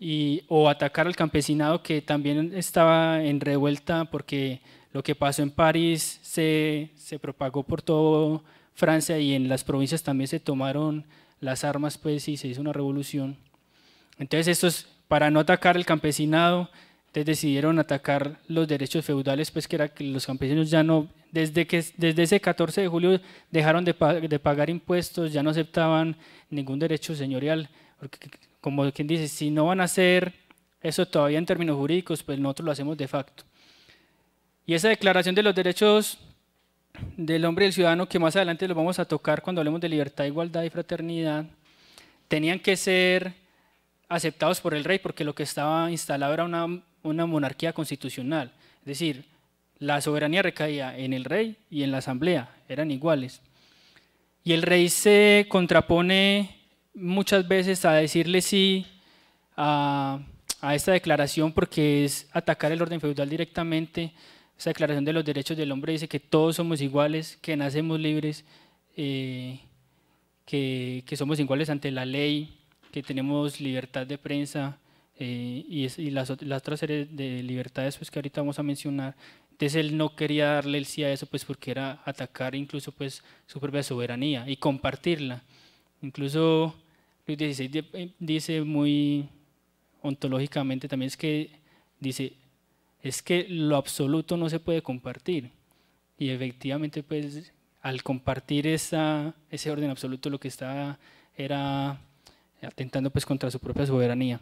y, o atacar al campesinado que también estaba en revuelta porque lo que pasó en París se, propagó por toda Francia y en las provincias también se tomaron las armas pues, y se hizo una revolución. Entonces estos, para no atacar el campesinado, decidieron atacar los derechos feudales, pues que era que los campesinos ya no, desde, que, desde ese 14 de julio dejaron de, de pagar impuestos, ya no aceptaban ningún derecho señorial, porque como quien dice, si no van a hacer eso todavía en términos jurídicos, pues nosotros lo hacemos de facto. Y esa declaración de los derechos del hombre y del ciudadano, que más adelante los vamos a tocar cuando hablemos de libertad, igualdad y fraternidad, tenían que ser aceptados por el rey porque lo que estaba instalado era una, monarquía constitucional. Es decir, la soberanía recaía en el rey y en la asamblea, eran iguales. Y el rey se contrapone muchas veces a decirle sí a esta declaración porque es atacar el orden feudal directamente esa Declaración de los Derechos del Hombre dice que todos somos iguales, que nacemos libres, eh, que, que, somos iguales ante la ley, que tenemos libertad de prensa eh, y, las, otras de libertades pues, que ahorita vamos a mencionar. Entonces él no quería darle el sí a eso pues, porque era atacar incluso pues, su propia soberanía y compartirla. Incluso Luis XVI eh, dice muy ontológicamente también es que dice es que lo absoluto no se puede compartir. Y efectivamente, pues al compartir ese orden absoluto, lo que estaba era atentando pues contra su propia soberanía.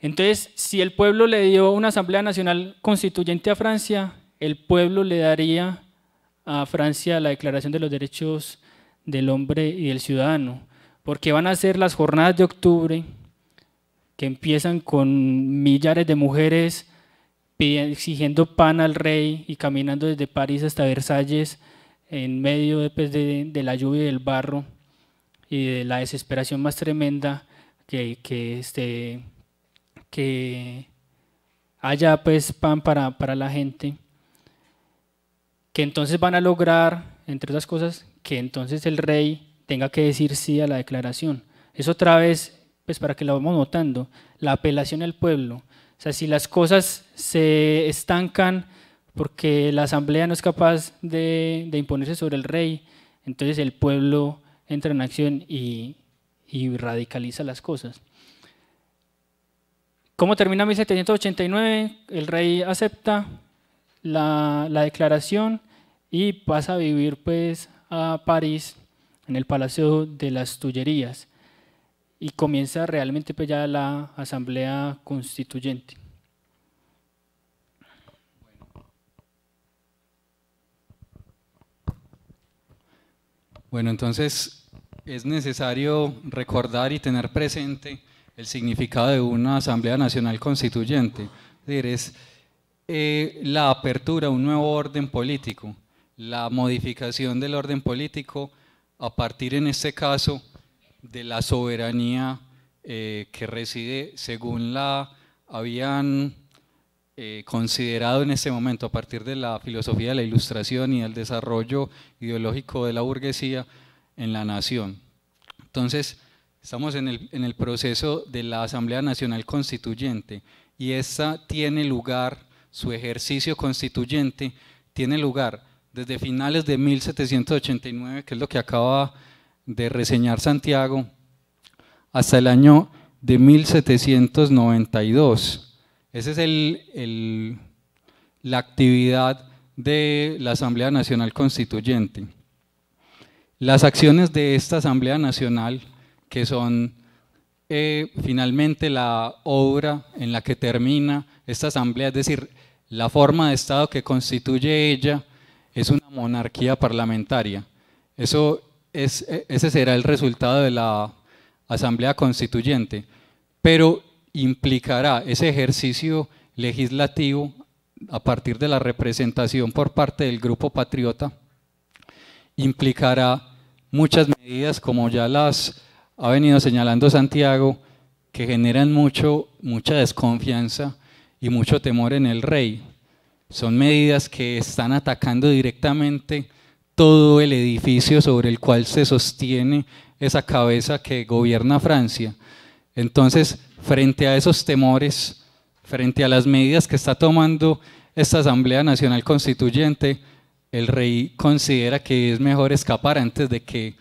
Entonces, si el pueblo le dio una Asamblea Nacional Constituyente a Francia, el pueblo le daría a Francia la Declaración de los Derechos del Hombre y del Ciudadano, porque van a ser las jornadas de octubre que empiezan con millares de mujeres exigiendo pan al rey y caminando desde París hasta Versalles en medio pues, de, la lluvia y del barro y de la desesperación más tremenda que, que, este, que haya pues pan para, para la gente, que entonces van a lograr, entre otras cosas, que entonces el rey tenga que decir sí a la declaración. Es otra vez, pues para que la vamos notando, la apelación al pueblo. O sea, si las cosas se estancan porque la asamblea no es capaz de, imponerse sobre el rey, entonces el pueblo entra en acción y, radicaliza las cosas. ¿Cómo termina 1789? El rey acepta la, declaración y pasa a vivir pues a París en el Palacio de las Tullerías y comienza realmente pues, ya la asamblea constituyente. Bueno, entonces es necesario recordar y tener presente el significado de una Asamblea Nacional Constituyente. Es, decir, es eh, la apertura a un nuevo orden político, la modificación del orden político a partir, en este caso, de la soberanía eh, que reside, según la habían eh, considerado en ese momento a partir de la filosofía de la ilustración y el desarrollo ideológico de la burguesía en la nación. Entonces, estamos en el, en el proceso de la Asamblea Nacional Constituyente y esa tiene lugar, su ejercicio constituyente tiene lugar desde finales de 1789, que es lo que acaba de reseñar Santiago hasta el año de 1792. Esa es el, la actividad de la Asamblea Nacional Constituyente. Las acciones de esta Asamblea Nacional, que son eh, finalmente la obra en la que termina esta Asamblea, es decir, la forma de Estado que constituye ella, es una monarquía parlamentaria. Eso es, e, ese será el resultado de la Asamblea Constituyente, pero implicará ese ejercicio legislativo a partir de la representación por parte del grupo patriota, implicará muchas medidas como ya las ha venido señalando Santiago, que generan mucho, mucha desconfianza y mucho temor en el rey. Son medidas que están atacando directamente todo el edificio sobre el cual se sostiene esa cabeza que gobierna Francia. Entonces, frente a esos temores, frente a las medidas que está tomando esta Asamblea Nacional Constituyente, el rey considera que es mejor escapar antes de que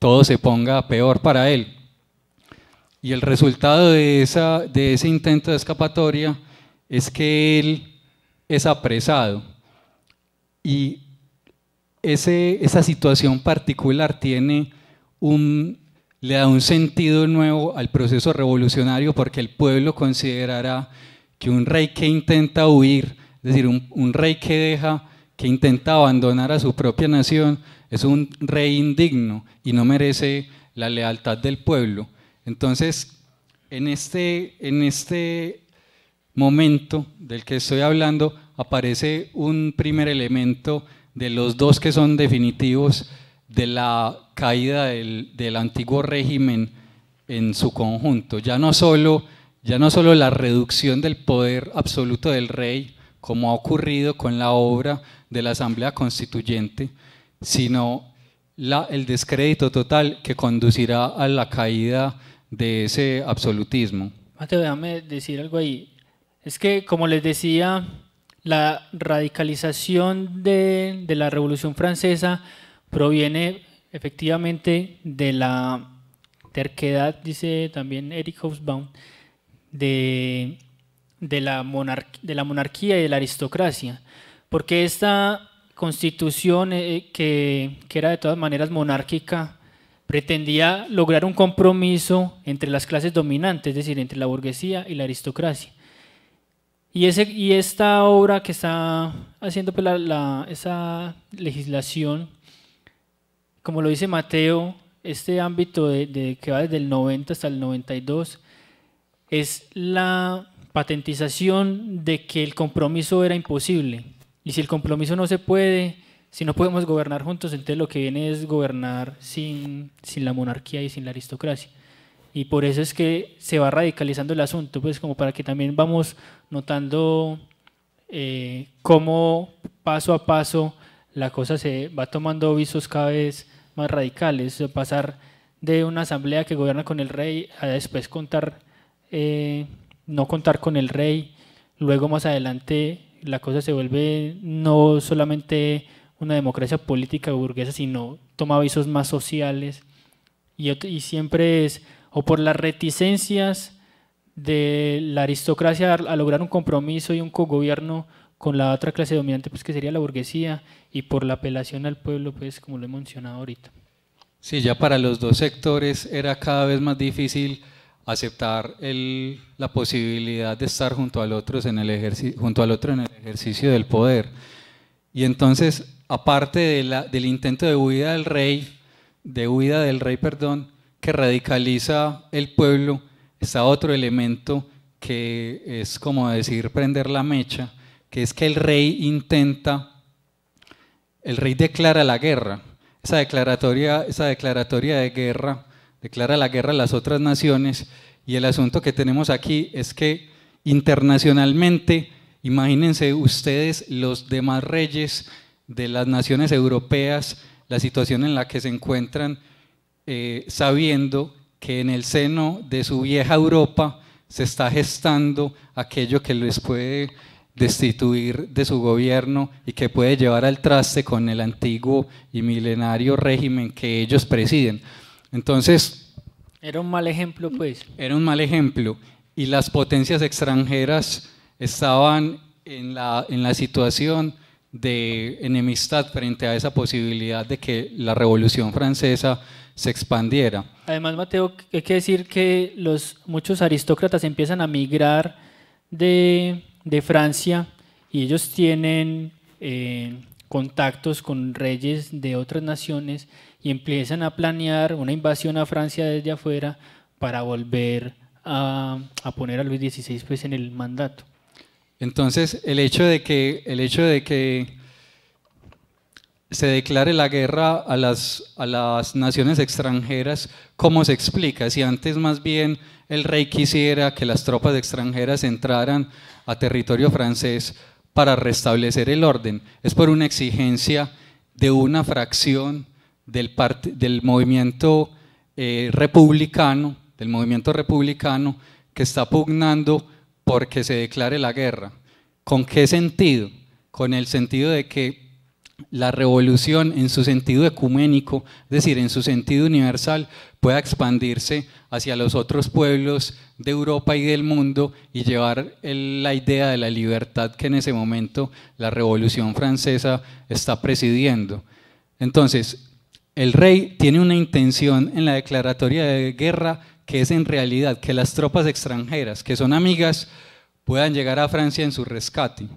todo se ponga peor para él. Y el resultado de, esa, de ese intento de escapatoria es que él es apresado. Y esa situación particular tiene un, le da un sentido nuevo al proceso revolucionario porque el pueblo considerará que un rey que intenta huir, es decir, un, rey que deja, que intenta abandonar a su propia nación, es un rey indigno y no merece la lealtad del pueblo. Entonces, en este, en este momento del que estoy hablando, aparece un primer elemento de los dos que son definitivos de la caída del, antiguo régimen en su conjunto. Ya no, solo, ya no solo la reducción del poder absoluto del rey, como ha ocurrido con la obra de la Asamblea Constituyente, sino la, el descrédito total que conducirá a la caída de ese absolutismo. Mateo, déjame decir algo ahí. Es que, como les decía, la radicalización de, la Revolución Francesa proviene efectivamente de la terquedad, dice también Eric Hobsbawm, de, la monarquía y de la aristocracia, porque esta constitución eh, que, que era de todas maneras monárquica pretendía lograr un compromiso entre las clases dominantes, es decir, entre la burguesía y la aristocracia y, ese, y esta obra que está haciendo pues, esa legislación, como lo dice Mateo, este ámbito de, que va desde el 90 hasta el 92 es la patentización de que el compromiso era imposible. Y si el compromiso no se puede, si no podemos gobernar juntos, entonces lo que viene es gobernar sin la monarquía y sin la aristocracia y por eso es que se va radicalizando el asunto, pues como para que también vamos notando eh, cómo paso a paso la cosa se va tomando visos cada vez más radicales, pasar de una asamblea que gobierna con el rey a después contar, eh, no contar con el rey, luego más adelante la cosa se vuelve no solamente una democracia política burguesa, sino toma visos más sociales y, y siempre es o por las reticencias de la aristocracia a lograr un compromiso y un cogobierno con la otra clase dominante, pues que sería la burguesía, y por la apelación al pueblo, pues como lo he mencionado ahorita. Sí, ya para los dos sectores era cada vez más difícil aceptar la posibilidad de estar junto al, junto al otro en el ejercicio del poder. Y entonces, aparte del intento de huida del rey, de huida del rey, perdón, que radicaliza el pueblo, está otro elemento que es como decir prender la mecha, que es que el rey intenta, el rey declara la guerra. Esa declaratoria, esa declaratoria de guerra declara la guerra a las otras naciones y el asunto que tenemos aquí es que internacionalmente, imagínense ustedes los demás reyes de las naciones europeas, la situación en la que se encuentran eh, sabiendo que en el seno de su vieja Europa se está gestando aquello que les puede destituir de su gobierno y que puede llevar al traste con el antiguo y milenario régimen que ellos presiden. Entonces... Era un mal ejemplo, pues. Era un mal ejemplo. Y las potencias extranjeras estaban en la, en la situación de enemistad frente a esa posibilidad de que la Revolución Francesa se expandiera. Además, Mateo, hay que decir que los, muchos aristócratas empiezan a migrar de, Francia y ellos tienen eh, contactos con reyes de otras naciones y empiezan a planear una invasión a Francia desde afuera para volver a, poner a Luis XVI pues, en el mandato. Entonces, el hecho de que, el hecho de que se declare la guerra a las, a las naciones extranjeras, ¿cómo se explica? Si antes más bien el rey quisiera que las tropas extranjeras entraran a territorio francés para restablecer el orden, es por una exigencia de una fracción del, del movimiento eh, republicano, del movimiento republicano que está pugnando porque se declare la guerra. ¿Con qué sentido? Con el sentido de que la revolución en su sentido ecuménico, es decir, en su sentido universal, pueda expandirse hacia los otros pueblos de Europa y del mundo y llevar la idea de la libertad que en ese momento la revolución francesa está presidiendo. Entonces, el rey tiene una intención en la declaratoria de guerra que es en realidad que las tropas extranjeras, que son amigas, puedan llegar a Francia en su rescate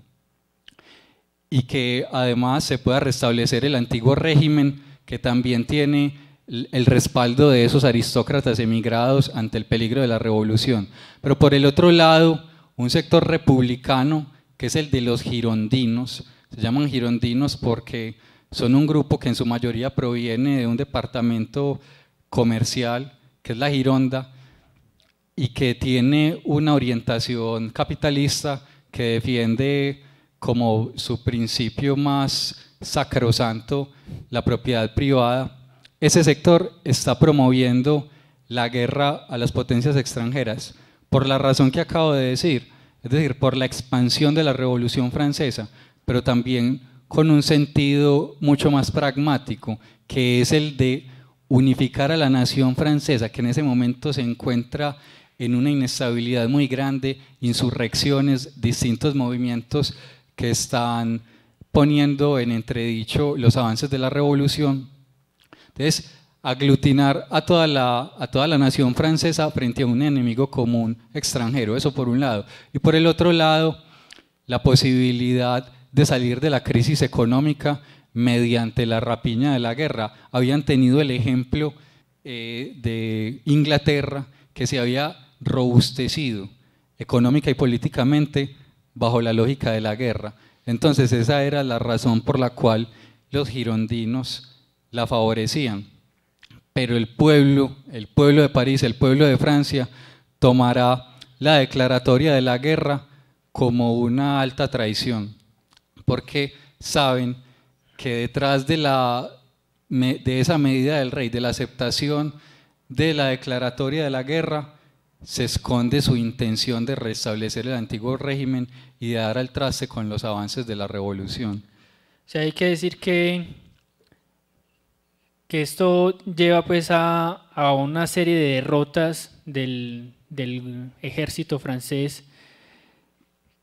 y que además se pueda restablecer el antiguo régimen que también tiene el respaldo de esos aristócratas emigrados ante el peligro de la revolución. Pero por el otro lado, un sector republicano, que es el de los girondinos, se llaman girondinos porque son un grupo que en su mayoría proviene de un departamento comercial, que es la Gironda, y que tiene una orientación capitalista que defiende como su principio más sacrosanto la propiedad privada, ese sector está promoviendo la guerra a las potencias extranjeras por la razón que acabo de decir, es decir, por la expansión de la Revolución Francesa, pero también con un sentido mucho más pragmático, que es el de unificar a la nación francesa, que en ese momento se encuentra en una inestabilidad muy grande, insurrecciones, distintos movimientos que están poniendo en entredicho los avances de la revolución. Entonces, aglutinar a toda, la, a toda la nación francesa frente a un enemigo común extranjero, eso por un lado. Y por el otro lado, la posibilidad de salir de la crisis económica mediante la rapiña de la guerra. Habían tenido el ejemplo eh, de Inglaterra, que se había robustecido económica y políticamente bajo la lógica de la guerra. Entonces esa era la razón por la cual los girondinos la favorecían. Pero el pueblo, el pueblo de París, el pueblo de Francia, tomará la declaratoria de la guerra como una alta traición, porque saben que detrás de, la, de esa medida del rey, de la aceptación de la declaratoria de la guerra, se esconde su intención de restablecer el antiguo régimen y de dar al traste con los avances de la revolución. O sea, hay que decir que, que esto lleva pues a, a una serie de derrotas del, del ejército francés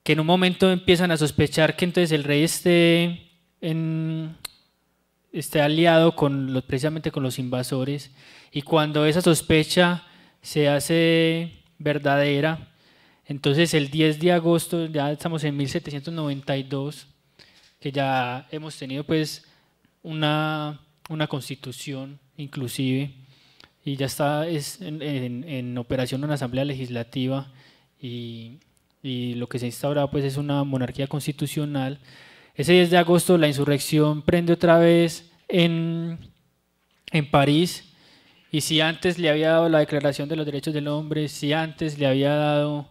que en un momento empiezan a sospechar que entonces el rey esté, en, esté aliado con los, precisamente con los invasores y cuando esa sospecha se hace verdadera. Entonces el 10 de agosto, ya estamos en 1792, que ya hemos tenido pues una, una constitución inclusive, y ya está es en, operación una asamblea legislativa y, lo que se instaura pues es una monarquía constitucional. Ese 10 de agosto la insurrección prende otra vez en, en París y si antes le había dado la Declaración de los Derechos del Hombre, si antes le había dado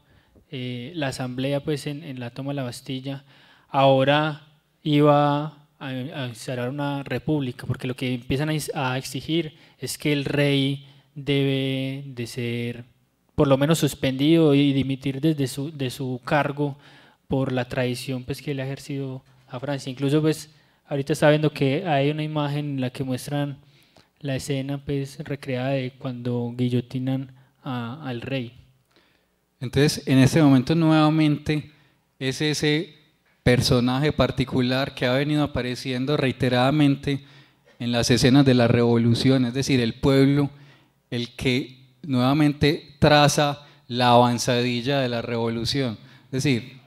eh, la Asamblea pues, en, la toma de la Bastilla, ahora iba a, a instalar una república, porque lo que empiezan a, exigir es que el rey debe de ser por lo menos suspendido y dimitir desde su, de su cargo por la traición pues, que le ha ejercido a Francia. Incluso pues ahorita está viendo que hay una imagen en la que muestran la escena pues recreada de cuando guillotinan al rey. Entonces, en este momento nuevamente es ese personaje particular que ha venido apareciendo reiteradamente en las escenas de la revolución, es decir, el pueblo, el que nuevamente traza la avanzadilla de la revolución. Es decir,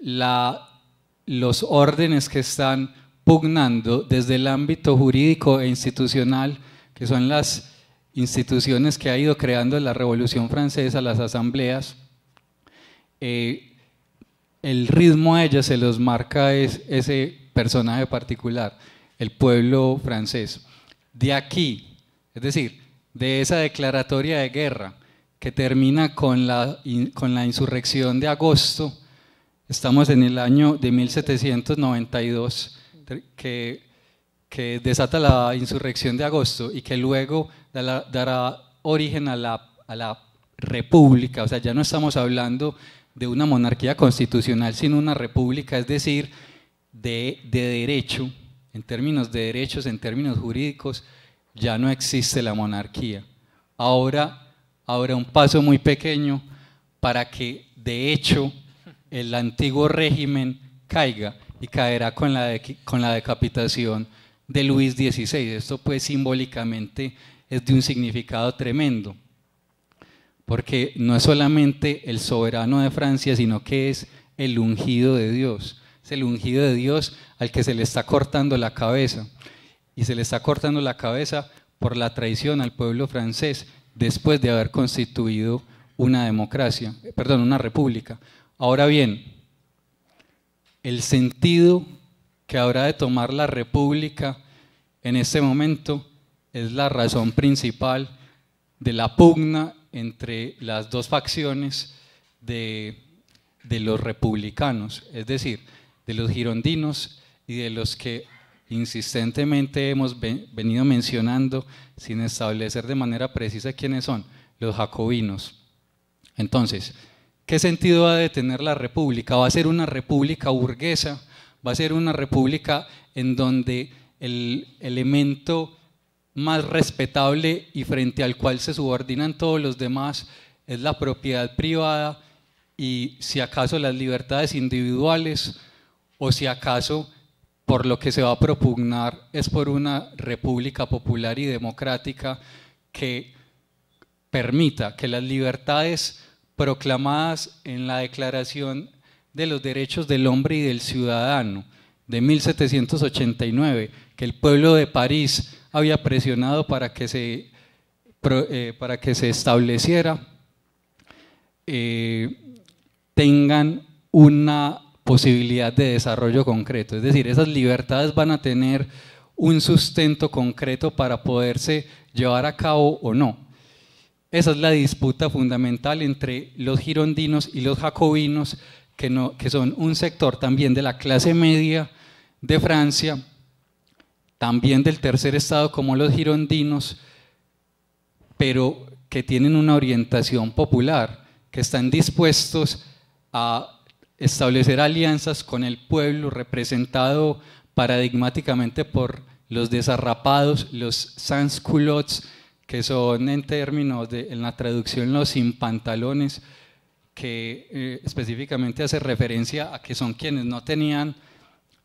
los órdenes que están pugnando desde el ámbito jurídico e institucional que son las instituciones que ha ido creando la Revolución Francesa, las asambleas, eh, el ritmo a ellas se los marca es, ese personaje particular, el pueblo francés. De aquí, es decir, de esa declaratoria de guerra que termina con la, con la insurrección de agosto, estamos en el año de 1792, que que desata la insurrección de agosto y que luego dará, origen a la, república. O sea, ya no estamos hablando de una monarquía constitucional, sino una república, es decir, de, de, derecho, en términos de derechos, en términos jurídicos, ya no existe la monarquía. Ahora, ahora un paso muy pequeño para que de hecho el antiguo régimen caiga y caerá con la, con la decapitación de Luis XVI. Esto pues simbólicamente es de un significado tremendo, porque no es solamente el soberano de Francia, sino que es el ungido de Dios, es el ungido de Dios al que se le está cortando la cabeza, y se le está cortando la cabeza por la traición al pueblo francés después de haber constituido una democracia, eh, perdón, una república. Ahora bien, el sentido que habrá de tomar la República en este momento es la razón principal de la pugna entre las dos facciones de, los republicanos, es decir, de los girondinos y de los que insistentemente hemos venido mencionando sin establecer de manera precisa quiénes son, los jacobinos. Entonces, ¿qué sentido va a tener la república? ¿Va a ser una república burguesa? va a ser una república en donde el elemento más respetable y frente al cual se subordinan todos los demás es la propiedad privada y si acaso las libertades individuales o si acaso por lo que se va a propugnar es por una república popular y democrática que permita que las libertades proclamadas en la Declaración de los Derechos del Hombre y del Ciudadano de 1789, que el pueblo de París había presionado para que se, eh, para que se estableciera, eh, tengan una posibilidad de desarrollo concreto. Es decir, esas libertades van a tener un sustento concreto para poderse llevar a cabo o no. Esa es la disputa fundamental entre los girondinos y los jacobinos que, son un sector también de la clase media de Francia, también del tercer estado como los girondinos, pero que tienen una orientación popular, que están dispuestos a establecer alianzas con el pueblo representado paradigmáticamente por los desarrapados, los sans-culottes, que son en términos de, en la traducción, los sin pantalones, que eh, específicamente hace referencia a que son quienes no tenían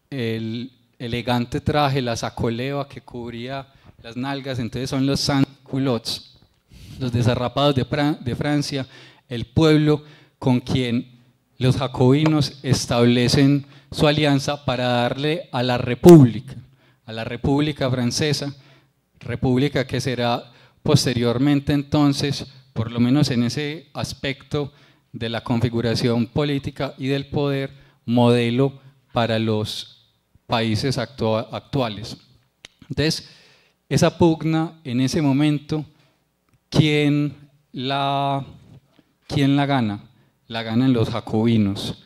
el elegante traje, la sacoleva que cubría las nalgas, entonces son los sans-culottes, los desarrapados de, de Francia, el pueblo con quien los jacobinos establecen su alianza para darle a la República, a la República Francesa, República que será posteriormente entonces, por lo menos en ese aspecto, de la configuración política y del poder modelo para los países actuales. Entonces, esa pugna en ese momento, ¿quién la, quién la gana? La ganan los jacobinos.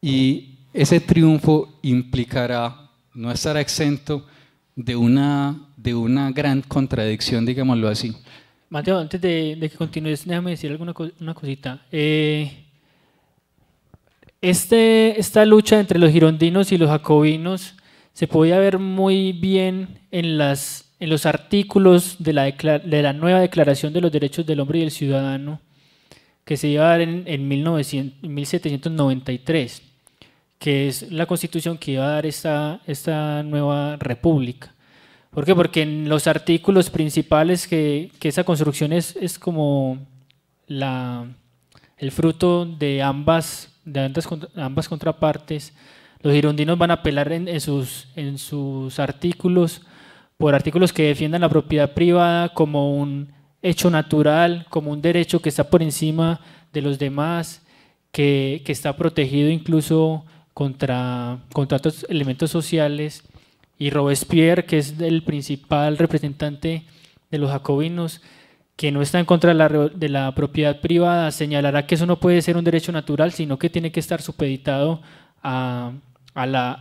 Y ese triunfo implicará, no estará exento de una, de una gran contradicción, digámoslo así. Mateo, antes de, que continúes, déjame decir alguna una cosita. Eh, este, esta lucha entre los girondinos y los jacobinos se podía ver muy bien en, los artículos de la, nueva Declaración de los Derechos del Hombre y del Ciudadano que se iba a dar en, en 1900, 1793, que es la constitución que iba a dar esta nueva república. ¿Por qué? Porque en los artículos principales que, esa construcción es, como el fruto de ambas, de ambas, contrapartes, los girondinos van a apelar en, sus, en sus artículos por artículos que defiendan la propiedad privada como un hecho natural, como un derecho que está por encima de los demás, que, está protegido incluso contra, contra otros elementos sociales y Robespierre, que es el principal representante de los jacobinos, que no está en contra de la, propiedad privada, señalará que eso no puede ser un derecho natural, sino que tiene que estar supeditado a,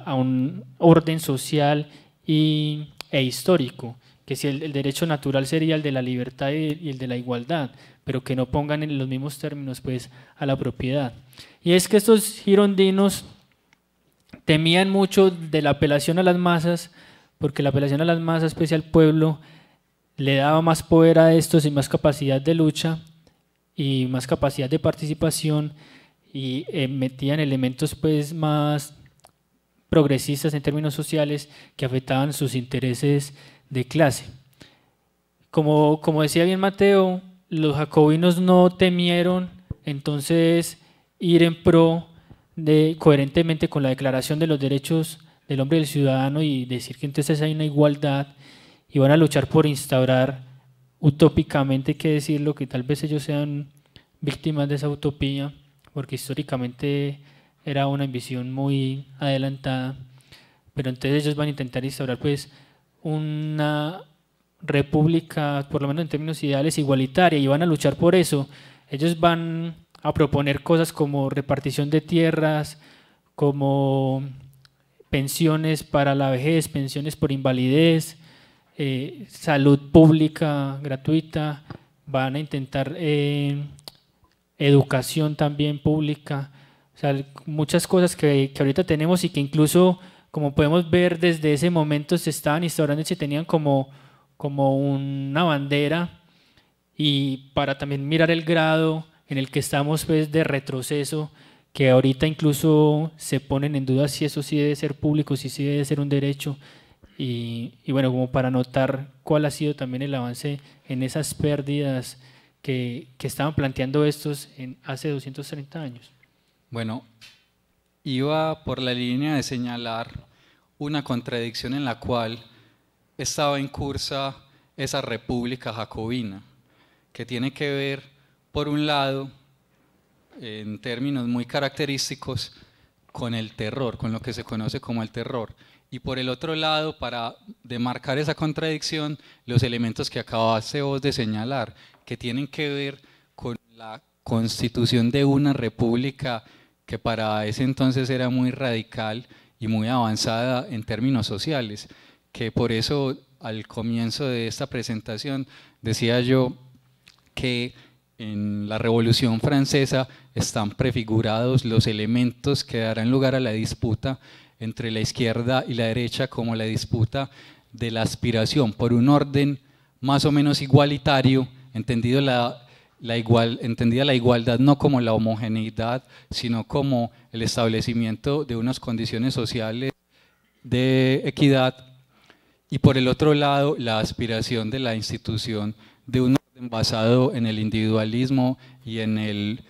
un orden social y, e histórico, que si el, derecho natural sería el de la libertad y, el de la igualdad, pero que no pongan en los mismos términos pues, a la propiedad. Y es que estos girondinos temían mucho de la apelación a las masas, porque la apelación a las masas, especial pues, al pueblo, le daba más poder a estos y más capacidad de lucha y más capacidad de participación y eh, metían elementos pues más progresistas en términos sociales que afectaban sus intereses de clase. Como, como decía bien Mateo, los jacobinos no temieron entonces ir en pro coherentemente con la Declaración de los Derechos del Hombre y del Ciudadano y decir que entonces hay una igualdad y van a luchar por instaurar utópicamente, hay que decirlo, que tal vez ellos sean víctimas de esa utopía, porque históricamente era una visión muy adelantada, pero entonces ellos van a intentar instaurar pues una república, por lo menos en términos ideales, igualitaria y van a luchar por eso. Ellos van a proponer cosas como repartición de tierras, como pensiones para la vejez, pensiones por invalidez, eh, salud pública gratuita, van a intentar eh, educación también pública, muchas cosas que, que, ahorita tenemos y que incluso, como podemos ver, desde ese momento se estaban instaurando y se tenían como, como una bandera y para también mirar el grado en el que estamos pues, de retroceso, que ahorita incluso se ponen en duda si eso sí debe ser público, si sí debe ser un derecho. Y, bueno, como para notar cuál ha sido también el avance en esas pérdidas que, estaban planteando estos en, hace 230 años. Bueno, iba por la línea de señalar una contradicción en la cual estaba en cursa esa república jacobina, que tiene que ver por un lado, en términos muy característicos, con el terror, con lo que se conoce como el terror. Y por el otro lado, para demarcar esa contradicción, los elementos que acabaste vos de señalar, que tienen que ver con la constitución de una república que para ese entonces era muy radical y muy avanzada en términos sociales, que por eso al comienzo de esta presentación decía yo que en la Revolución Francesa están prefigurados los elementos que darán lugar a la disputa entre la izquierda y la derecha como la disputa de la aspiración por un orden más o menos igualitario, entendido la igual, entendida la igualdad no como la homogeneidad, sino como el establecimiento de unas condiciones sociales de equidad, y por el otro lado la aspiración de la institución de un basado en el individualismo y en, el,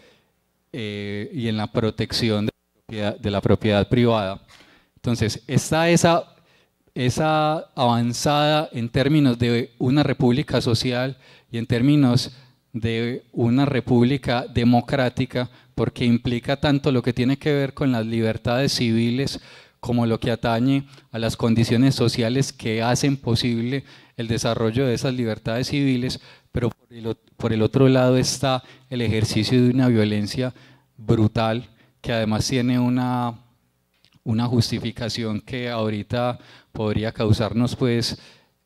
eh, y en la protección de la, propiedad, de la propiedad privada. Entonces, está esa, esa avanzada en términos de una república social y en términos de una república democrática, porque implica tanto lo que tiene que ver con las libertades civiles como lo que atañe a las condiciones sociales que hacen posible el desarrollo de esas libertades civiles, pero por el, otro lado está el ejercicio de una violencia brutal que además tiene una, una justificación que ahorita podría causarnos pues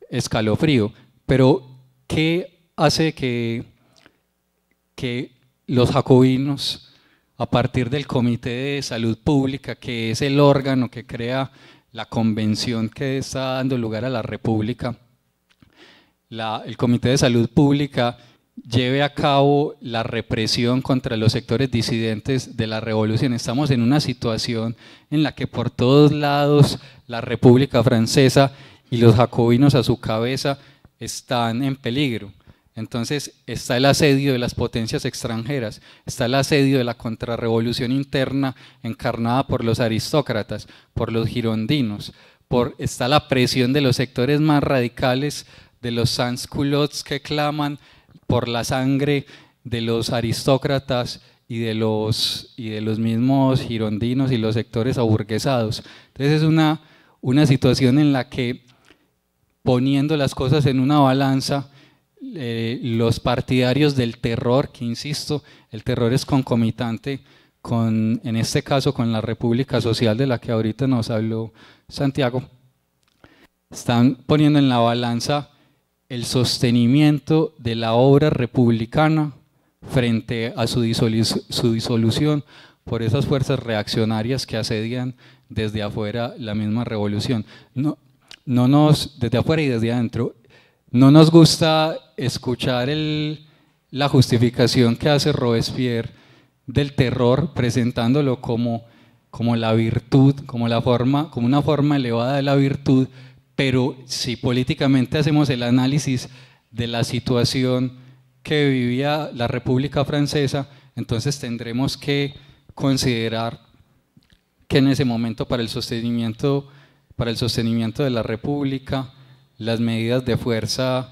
escalofrío, pero ¿qué hace que, que los jacobinos a partir del Comité de Salud Pública, que es el órgano que crea la convención que está dando lugar a la República, el Comité de Salud Pública lleve a cabo la represión contra los sectores disidentes de la revolución. Estamos en una situación en la que por todos lados la República Francesa y los jacobinos a su cabeza están en peligro. Entonces está el asedio de las potencias extranjeras, está el asedio de la contrarrevolución interna encarnada por los aristócratas, por los girondinos, por, está la presión de los sectores más radicales de los sans-culottes que claman por la sangre de los aristócratas y de los, y de los mismos girondinos y los sectores aburguesados. Entonces es una, una situación en la que poniendo las cosas en una balanza, eh, los partidarios del terror, que insisto, el terror es concomitante con, en este caso, con la República Social de la que ahorita nos habló Santiago, están poniendo en la balanza el sostenimiento de la obra republicana frente a su, disolución por esas fuerzas reaccionarias que asedian desde afuera la misma revolución. No, no nos, desde afuera y desde adentro, no nos gusta escuchar la justificación que hace Robespierre del terror, presentándolo como, como la virtud, como, la forma, como una forma elevada de la virtud, pero si políticamente hacemos el análisis de la situación que vivía la República Francesa, entonces tendremos que considerar que en ese momento para el sostenimiento, para el sostenimiento de la República las medidas de fuerza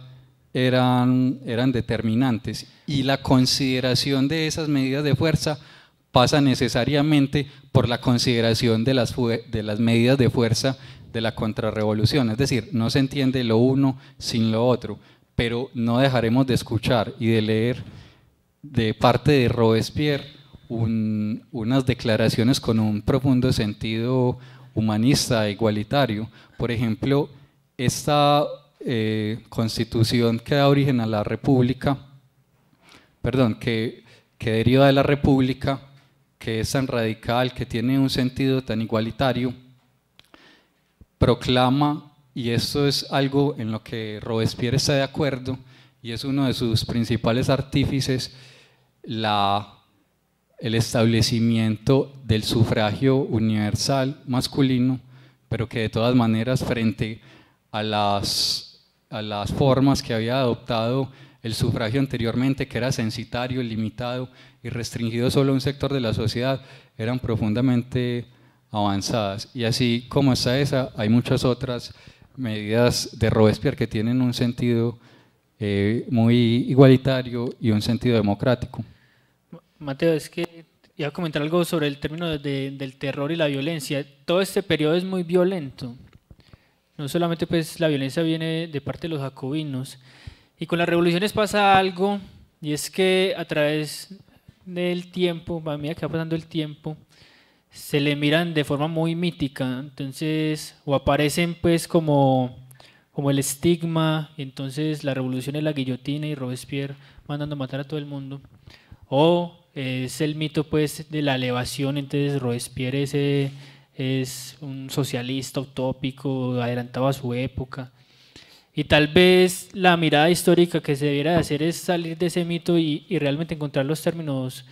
eran, eran determinantes y la consideración de esas medidas de fuerza pasa necesariamente por la consideración de las, de las medidas de fuerza de la contrarrevolución. Es decir, no se entiende lo uno sin lo otro, pero no dejaremos de escuchar y de leer de parte de Robespierre unas declaraciones con un profundo sentido humanista, igualitario. Por ejemplo, esta eh, constitución que da origen a la República, perdón, que, que deriva de la República, que es tan radical, que tiene un sentido tan igualitario, proclama, y esto es algo en lo que Robespierre está de acuerdo, y es uno de sus principales artífices, la, el establecimiento del sufragio universal masculino, pero que de todas maneras frente a las, a las formas que había adoptado el sufragio anteriormente, que era censitario, limitado y restringido solo a un sector de la sociedad, eran profundamente avanzadas. Y así como está esa, hay muchas otras medidas de Robespierre que tienen un sentido eh, muy igualitario y un sentido democrático. Mateo, es que iba a comentar algo sobre el término del terror y la violencia. Todo este periodo es muy violento. No solamente pues la violencia viene de parte de los jacobinos. Y con las revoluciones pasa algo, y es que a través del tiempo, a medida que va pasando el tiempo, se le miran de forma muy mítica, entonces, o aparecen pues como, como el estigma, entonces la revolución es la guillotina y Robespierre mandando a matar a todo el mundo, o eh, es el mito pues de la elevación, entonces Robespierre es, eh, es un socialista utópico, adelantado a su época, y tal vez la mirada histórica que se debiera de hacer es salir de ese mito y, y realmente encontrar los términos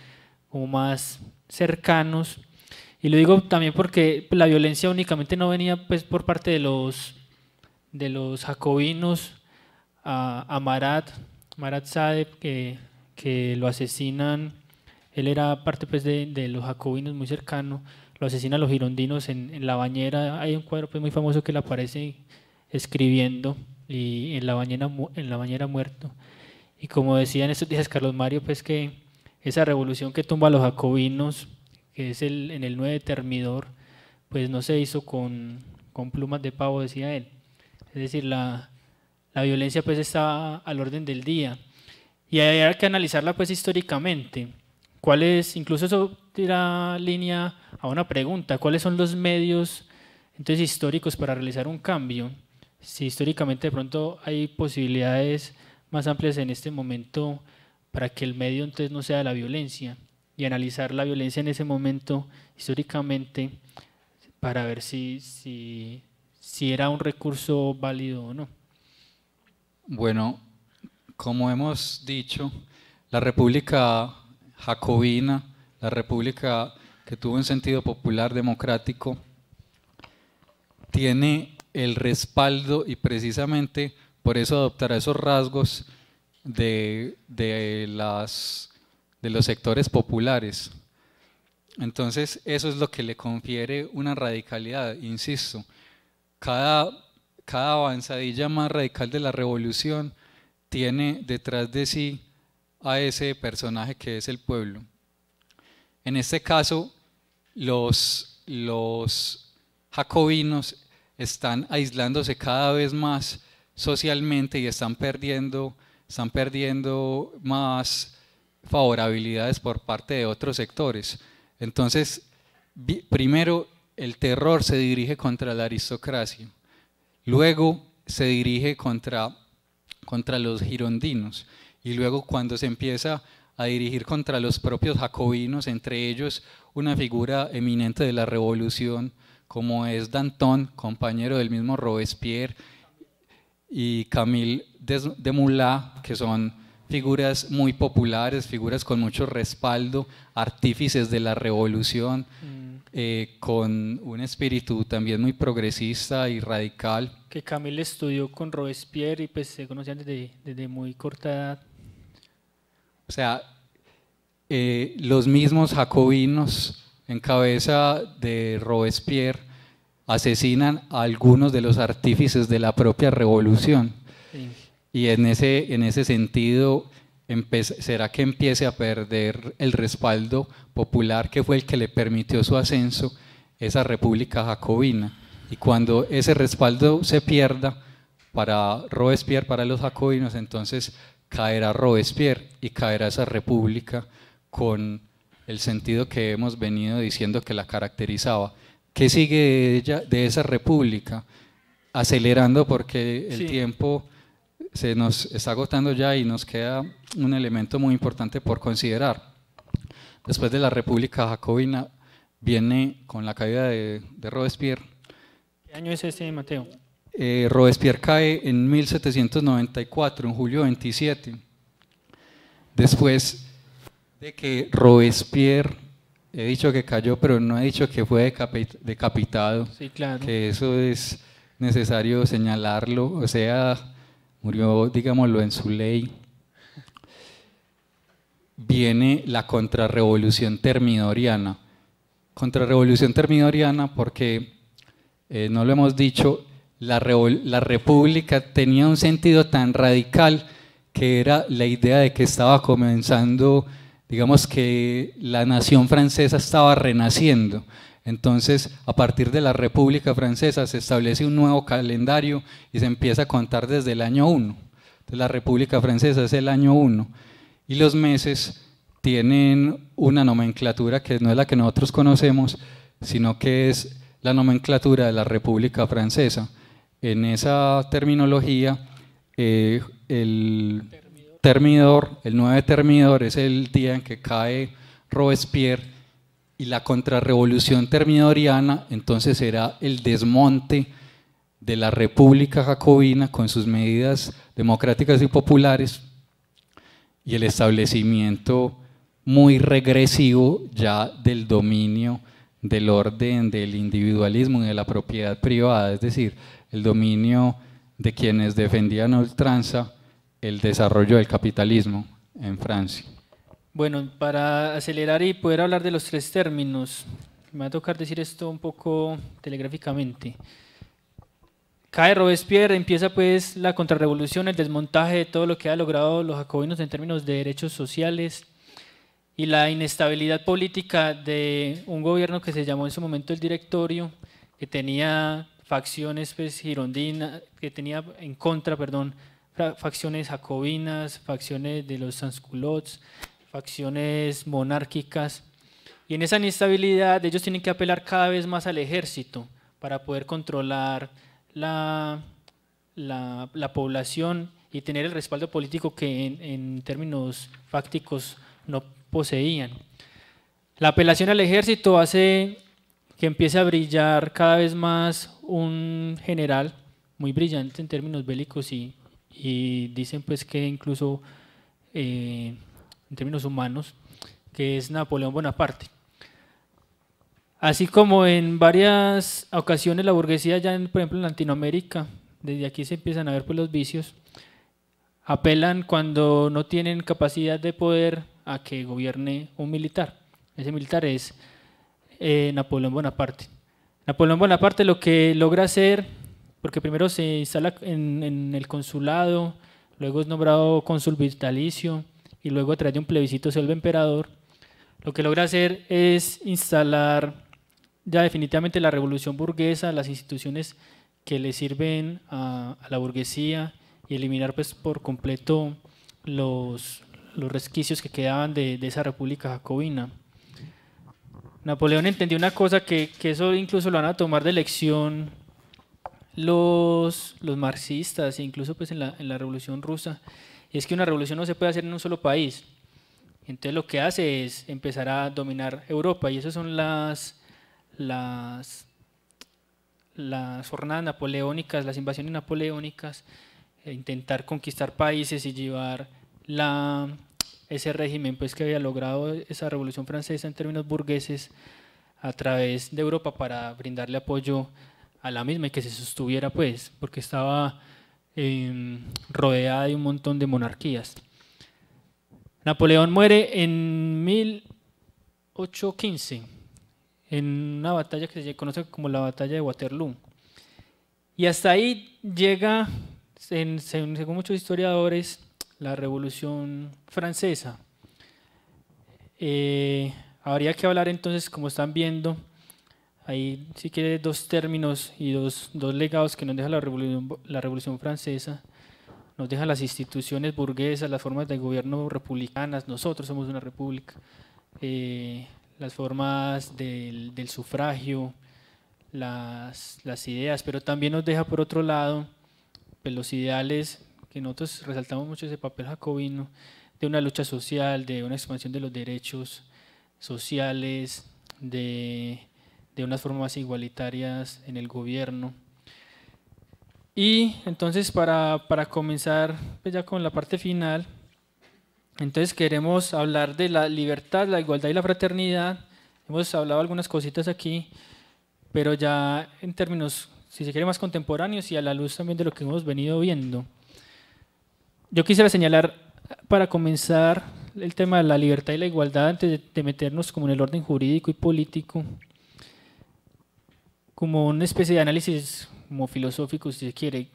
como más cercanos y lo digo también porque la violencia únicamente no venía pues, por parte de los, de los jacobinos a, Marat, Marat Sadeb, que, que, lo asesinan. Él era parte pues, de, de los jacobinos muy cercano. Lo asesinan los girondinos en, en, la bañera. Hay un cuadro pues, muy famoso que le aparece escribiendo y en la bañera, en la bañera muerto. Y como decía en estos días Carlos Mario, pues que esa revolución que tumba a los jacobinos que es el, en el 9 Termidor, pues no se hizo con, con plumas de pavo, decía él. Es decir, la, violencia pues está al orden del día. Y hay que analizarla pues históricamente. ¿Cuáles, incluso eso tira línea a una pregunta, cuáles son los medios entonces históricos para realizar un cambio? Si históricamente de pronto hay posibilidades más amplias en este momento para que el medio entonces no sea la violencia y analizar la violencia en ese momento históricamente para ver si, si, era un recurso válido o no. Bueno, como hemos dicho, la República Jacobina, la República que tuvo un sentido popular democrático, tiene el respaldo y precisamente por eso adoptará esos rasgos de las de los sectores populares. Entonces, eso es lo que le confiere una radicalidad, insisto. Cada, cada avanzadilla más radical de la revolución tiene detrás de sí a ese personaje que es el pueblo. En este caso, los, los jacobinos están aislándose cada vez más socialmente y están perdiendo, están perdiendo más favorabilidades por parte de otros sectores. Entonces, primero, el terror se dirige contra la aristocracia, luego se dirige contra, contra los girondinos, y luego cuando se empieza a dirigir contra los propios jacobinos, entre ellos una figura eminente de la revolución, como es Danton, compañero del mismo Robespierre, y Camille de Moulin, que son figuras muy populares, figuras con mucho respaldo, artífices de la revolución, mm. eh, con un espíritu también muy progresista y radical. Que Camille estudió con Robespierre y pues se conocían desde, muy corta edad. O sea, eh, los mismos jacobinos en cabeza de Robespierre asesinan a algunos de los artífices de la propia revolución. Y en ese, en ese sentido, ¿será que empiece a perder el respaldo popular que fue el que le permitió su ascenso, esa república jacobina? Y cuando ese respaldo se pierda para Robespierre, para los jacobinos, entonces caerá Robespierre y caerá esa república con el sentido que hemos venido diciendo que la caracterizaba. ¿Qué sigue de, ella, de esa república? Acelerando porque el tiempo se nos está agotando ya y nos queda un elemento muy importante por considerar. Después de la República Jacobina viene con la caída de, Robespierre. ¿Qué año es ese, Mateo? Eh, Robespierre cae en 1794, en julio 27. Después de que Robespierre, he dicho que cayó, pero no he dicho que fue decapitado. Sí, claro. Que eso es necesario señalarlo, o sea, murió, digámoslo, en su ley, viene la contrarrevolución termidoriana. Contrarrevolución termidoriana porque, eh, no lo hemos dicho, la, república tenía un sentido tan radical que era la idea de que estaba comenzando, digamos que la nación francesa estaba renaciendo. Entonces, a partir de la República Francesa se establece un nuevo calendario y se empieza a contar desde el año 1. la República Francesa es el año 1 y los meses tienen una nomenclatura que no es la que nosotros conocemos, sino que es la nomenclatura de la República Francesa. En esa terminología, eh, el termidor, el 9 termidor es el día en que cae Robespierre y la contrarrevolución terminadoriana entonces era el desmonte de la República Jacobina con sus medidas democráticas y populares y el establecimiento muy regresivo ya del dominio del orden, del individualismo y de la propiedad privada, es decir, el dominio de quienes defendían a ultranza el desarrollo del capitalismo en Francia. Bueno, para acelerar y poder hablar de los tres términos, me va a tocar decir esto un poco telegráficamente. Cae Robespierre, empieza pues la contrarrevolución, el desmontaje de todo lo que han logrado los jacobinos en términos de derechos sociales y la inestabilidad política de un gobierno que se llamó en su momento el directorio, que tenía facciones pues, girondinas, que tenía en contra, perdón, facciones jacobinas, facciones de los sansculottes, facciones monárquicas. Y en esa inestabilidad ellos tienen que apelar cada vez más al ejército para poder controlar la, la, población y tener el respaldo político que en, términos fácticos no poseían. La apelación al ejército hace que empiece a brillar cada vez más un general muy brillante en términos bélicos y, dicen pues que incluso eh, en términos humanos, que es Napoleón Bonaparte. Así como en varias ocasiones la burguesía, ya en, por ejemplo en Latinoamérica, desde aquí se empiezan a ver pues, los vicios, apelan cuando no tienen capacidad de poder a que gobierne un militar. Ese militar es eh, Napoleón Bonaparte. Napoleón Bonaparte lo que logra hacer, porque primero se instala en, en el consulado, luego es nombrado consul vitalicio, y luego a través de un plebiscito se vuelve emperador, lo que logra hacer es instalar ya definitivamente la revolución burguesa, las instituciones que le sirven a, la burguesía y eliminar pues por completo los, resquicios que quedaban de, esa república jacobina. Napoleón entendió una cosa que, que eso incluso lo van a tomar de lección los, los marxistas, incluso pues en la, en la revolución rusa, y es que una revolución no se puede hacer en un solo país. Entonces lo que hace es empezar a dominar Europa y esas son las, las, las jornadas napoleónicas, las invasiones napoleónicas, e intentar conquistar países y llevar la, ese régimen pues, que había logrado esa revolución francesa en términos burgueses a través de Europa para brindarle apoyo a la misma y que se sostuviera pues, porque estaba Em, rodeada de un montón de monarquías. Napoleón muere en 1815, en una batalla que se conoce como la batalla de Waterloo. Y hasta ahí llega, según muchos historiadores, la Revolución Francesa. Eh, habría que hablar entonces, como están viendo, hay, si que dos términos y dos, dos legados que nos deja la revolución, la revolución Francesa. Nos deja las instituciones burguesas, las formas de gobierno republicanas, nosotros somos una república, eh, las formas del, del sufragio, las, las, ideas, pero también nos deja por otro lado pues, los ideales que nosotros resaltamos mucho ese papel jacobino de una lucha social, de una expansión de los derechos sociales, de de unas formas igualitarias en el gobierno. Y entonces para, comenzar pues, ya con la parte final, entonces queremos hablar de la libertad, la igualdad y la fraternidad. Hemos hablado algunas cositas aquí, pero ya en términos, si se quiere, más contemporáneos y a la luz también de lo que hemos venido viendo. Yo quisiera señalar para comenzar el tema de la libertad y la igualdad antes de meternos como en el orden jurídico y político como una especie de análisis como filosófico, si se quiere.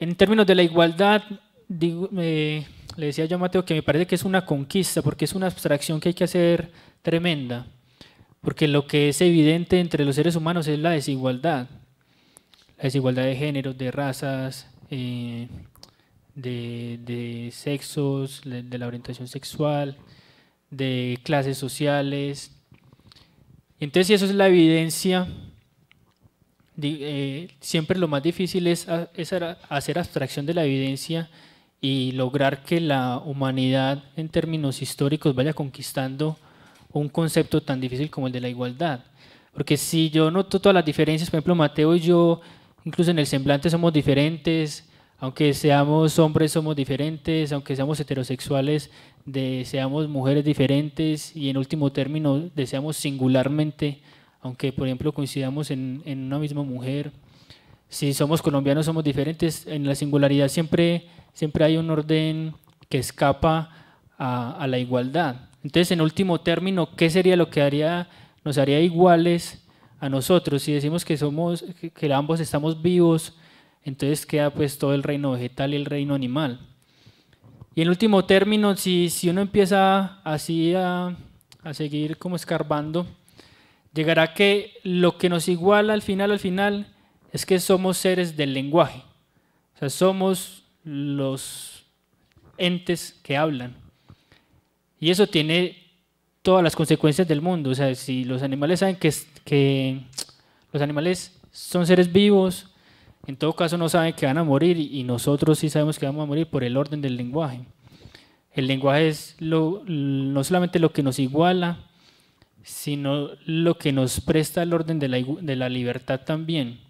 En términos de la igualdad, le decía yo a Mateo que me parece que es una conquista, porque es una abstracción que hay que hacer tremenda, porque lo que es evidente entre los seres humanos es la desigualdad, la desigualdad de géneros, de razas, eh, de, de, sexos, de la orientación sexual, de clases sociales, entonces, si eso es la evidencia, eh, siempre lo más difícil es, es hacer abstracción de la evidencia y lograr que la humanidad en términos históricos vaya conquistando un concepto tan difícil como el de la igualdad. Porque si yo noto todas las diferencias, por ejemplo, Mateo y yo, incluso en el semblante somos diferentes, aunque seamos hombres somos diferentes, aunque seamos heterosexuales deseamos mujeres diferentes y en último término deseamos singularmente, aunque por ejemplo coincidamos en, una misma mujer, si somos colombianos somos diferentes, en la singularidad siempre, siempre hay un orden que escapa a, a la igualdad. Entonces, en último término, ¿qué sería lo que haría, nos haría iguales a nosotros? Si decimos que, somos, que ambos estamos vivos, entonces queda pues todo el reino vegetal y el reino animal. Y en último término, si, si uno empieza así a, a, seguir como escarbando, llegará que lo que nos iguala al final, al final, es que somos seres del lenguaje. O sea, somos los entes que hablan. Y eso tiene todas las consecuencias del mundo. O sea, si los animales saben que, que los animales son seres vivos, en todo caso no saben que van a morir y nosotros sí sabemos que vamos a morir por el orden del lenguaje. El lenguaje es lo, no solamente lo que nos iguala, sino lo que nos presta el orden de la, libertad también.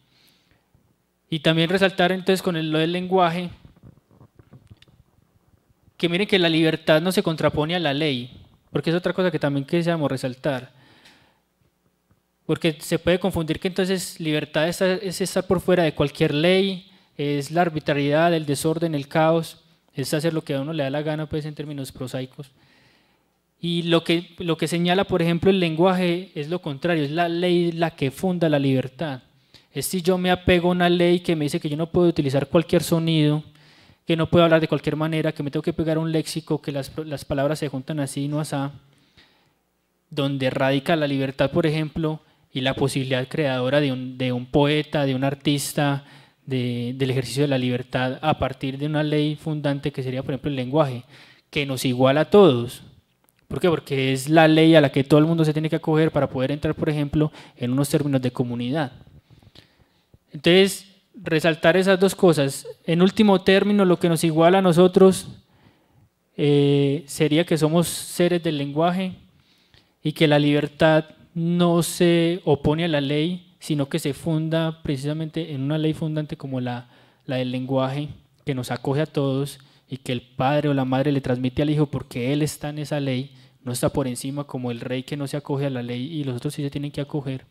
Y también resaltar entonces con lo del lenguaje, que miren que la libertad no se contrapone a la ley, porque es otra cosa que también quisiéramos resaltar. Porque se puede confundir que entonces libertad es, estar por fuera de cualquier ley, es la arbitrariedad, el desorden, el caos, es hacer lo que a uno le da la gana, pues en términos prosaicos. Y lo que, lo que señala, por ejemplo, el lenguaje es lo contrario, es la ley la que funda la libertad. Es si yo me apego a una ley que me dice que yo no puedo utilizar cualquier sonido, que no puedo hablar de cualquier manera, que me tengo que pegar un léxico, que las, las palabras se juntan así y no así, donde radica la libertad, por ejemplo, y la posibilidad creadora de un, poeta, de un artista, del ejercicio de la libertad a partir de una ley fundante que sería, por ejemplo, el lenguaje, que nos iguala a todos. ¿Por qué? Porque es la ley a la que todo el mundo se tiene que acoger para poder entrar, por ejemplo, en unos términos de comunidad. Entonces, resaltar esas dos cosas. En último término, lo que nos iguala a nosotros eh, sería que somos seres del lenguaje y que la libertad no se opone a la ley, sino que se funda precisamente en una ley fundante como la, del lenguaje, que nos acoge a todos y que el padre o la madre le transmite al hijo porque él está en esa ley, no está por encima como el rey que no se acoge a la ley y los otros sí se tienen que acoger.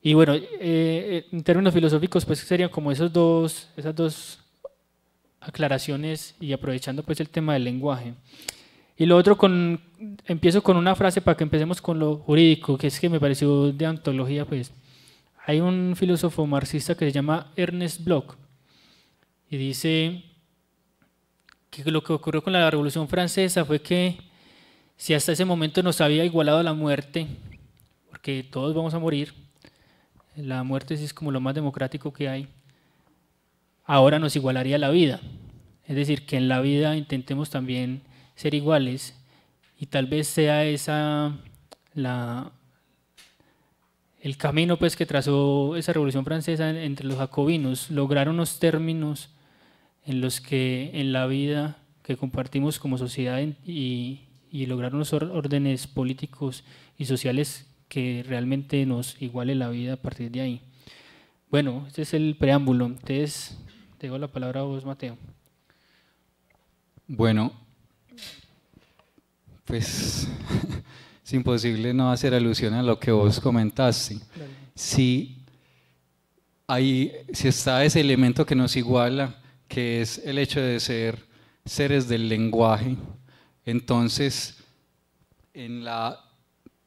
Y bueno, eh, eh, en términos filosóficos, pues serían como esos dos, esas dos aclaraciones y aprovechando pues el tema del lenguaje. Y lo otro, empiezo con una frase para que empecemos con lo jurídico, que es que me pareció de antología, pues. Hay un filósofo marxista que se llama Ernest Bloch y dice que lo que ocurrió con la Revolución Francesa fue que si hasta ese momento nos había igualado la muerte, porque todos vamos a morir, la muerte es como lo más democrático que hay, ahora nos igualaría la vida. Es decir, que en la vida intentemos también ser iguales y tal vez sea esa la el camino pues que trazó esa revolución francesa entre los jacobinos lograr unos términos en los que en la vida que compartimos como sociedad y, lograr unos órdenes políticos y sociales que realmente nos iguale la vida a partir de ahí. Bueno, este es el preámbulo. Entonces, te doy la palabra a vos, Mateo. Bueno, pues [laughs] es imposible no hacer alusión a lo que vos comentaste. Si, si está ese elemento que nos iguala, que es el hecho de ser seres del lenguaje, entonces en la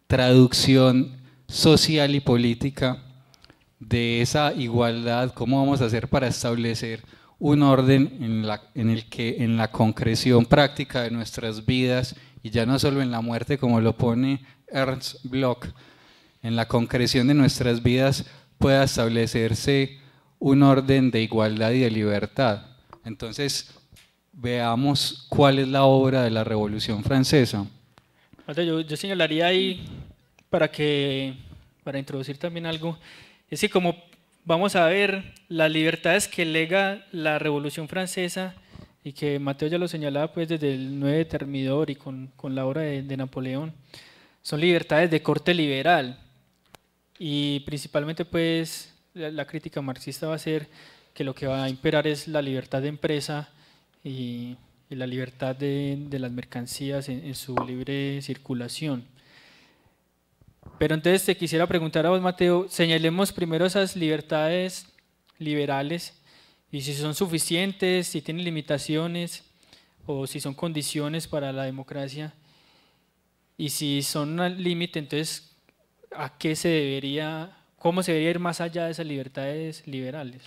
traducción social y política de esa igualdad, cómo vamos a hacer para establecer un orden en, en el que en la concreción práctica de nuestras vidas y ya no solo en la muerte, como lo pone Ernst Bloch, en la concreción de nuestras vidas pueda establecerse un orden de igualdad y de libertad. Entonces, veamos cuál es la obra de la Revolución Francesa. Yo, señalaría ahí, para, que, para introducir también algo, es que como vamos a ver, las libertades que lega la Revolución Francesa y que Mateo ya lo señalaba pues desde el 9 de Termidor y con, con la obra de, Napoleón, son libertades de corte liberal y principalmente pues la, crítica marxista va a ser que lo que va a imperar es la libertad de empresa y, la libertad de, las mercancías en, en, su libre circulación. Pero entonces te quisiera preguntar a vos, Mateo, señalemos primero esas libertades liberales y si son suficientes, si tienen limitaciones o si son condiciones para la democracia. Y si son un límite, entonces, ¿a qué se debería, cómo se debería ir más allá de esas libertades liberales?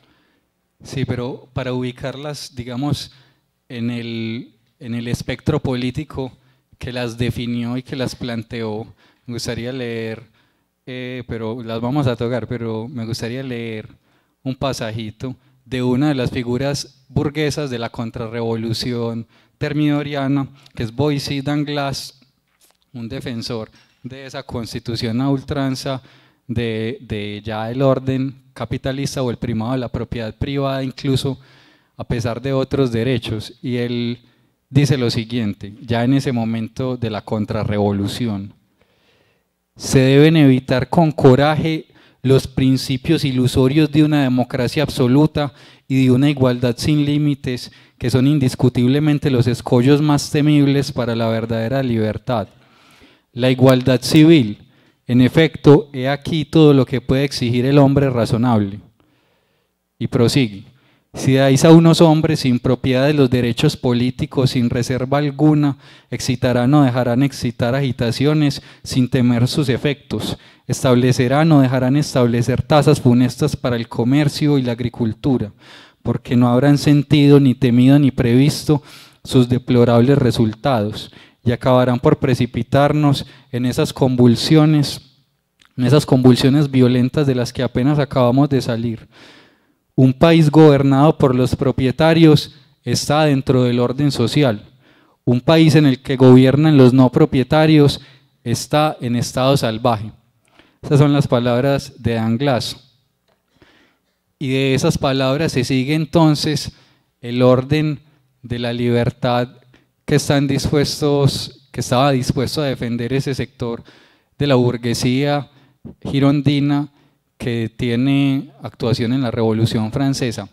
Sí, pero para ubicarlas, digamos, en el, en el espectro político que las definió y que las planteó, me gustaría leer, eh, pero las vamos a tocar, pero me gustaría leer un pasajito de una de las figuras burguesas de la contrarrevolución termidoriana, que es Boise Danglas, un defensor de esa constitución a ultranza de, de, ya el orden capitalista o el primado de la propiedad privada, incluso a pesar de otros derechos. Y él dice lo siguiente, ya en ese momento de la contrarrevolución, se deben evitar con coraje los principios ilusorios de una democracia absoluta y de una igualdad sin límites, que son indiscutiblemente los escollos más temibles para la verdadera libertad. La igualdad civil, en efecto, he aquí todo lo que puede exigir el hombre razonable. Y prosigue. Si dais a unos hombres sin propiedad de los derechos políticos, sin reserva alguna, excitarán o dejarán excitar agitaciones sin temer sus efectos, establecerán o dejarán establecer tasas funestas para el comercio y la agricultura, porque no habrán sentido ni temido ni previsto sus deplorables resultados, y acabarán por precipitarnos en esas convulsiones, en esas convulsiones violentas de las que apenas acabamos de salir un país gobernado por los propietarios está dentro del orden social. Un país en el que gobiernan los no propietarios está en estado salvaje. Esas son las palabras de Anglas. Y de esas palabras se sigue entonces el orden de la libertad que estaba dispuesto a defender ese sector de la burguesía girondina que tiene actuación en la Revolución Francesa.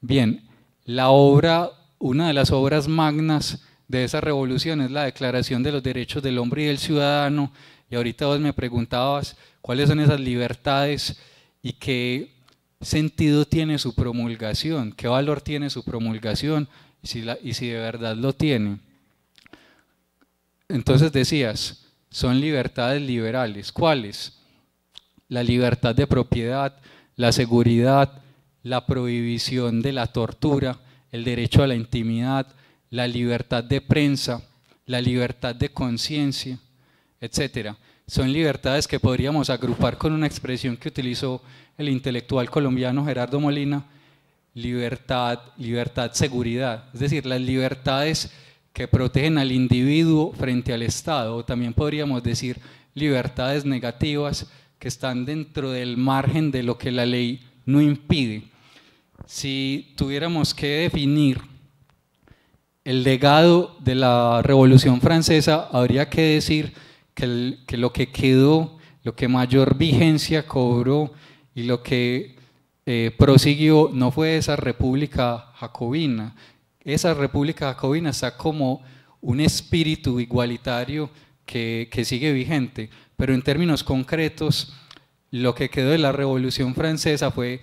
Bien, la obra, una de las obras magnas de esa revolución es la Declaración de los Derechos del Hombre y del Ciudadano, y ahorita vos me preguntabas cuáles son esas libertades y qué sentido tiene su promulgación, qué valor tiene su promulgación y si, y si de verdad lo tiene. Entonces decías, son libertades liberales. ¿Cuáles? la libertad de propiedad, la seguridad, la prohibición de la tortura, el derecho a la intimidad, la libertad de prensa, la libertad de conciencia, etc. Son libertades que podríamos agrupar con una expresión que utilizó el intelectual colombiano Gerardo Molina, libertad, libertad, seguridad, es decir, las libertades que protegen al individuo frente al Estado, también podríamos decir libertades negativas que están dentro del margen de lo que la ley no impide. Si tuviéramos que definir el legado de la Revolución Francesa, habría que decir que, lo que quedó, lo que mayor vigencia cobró y lo que eh, prosiguió no fue esa República Jacobina. Esa República Jacobina está como un espíritu igualitario que sigue vigente, pero en términos concretos, lo que quedó de la Revolución Francesa fue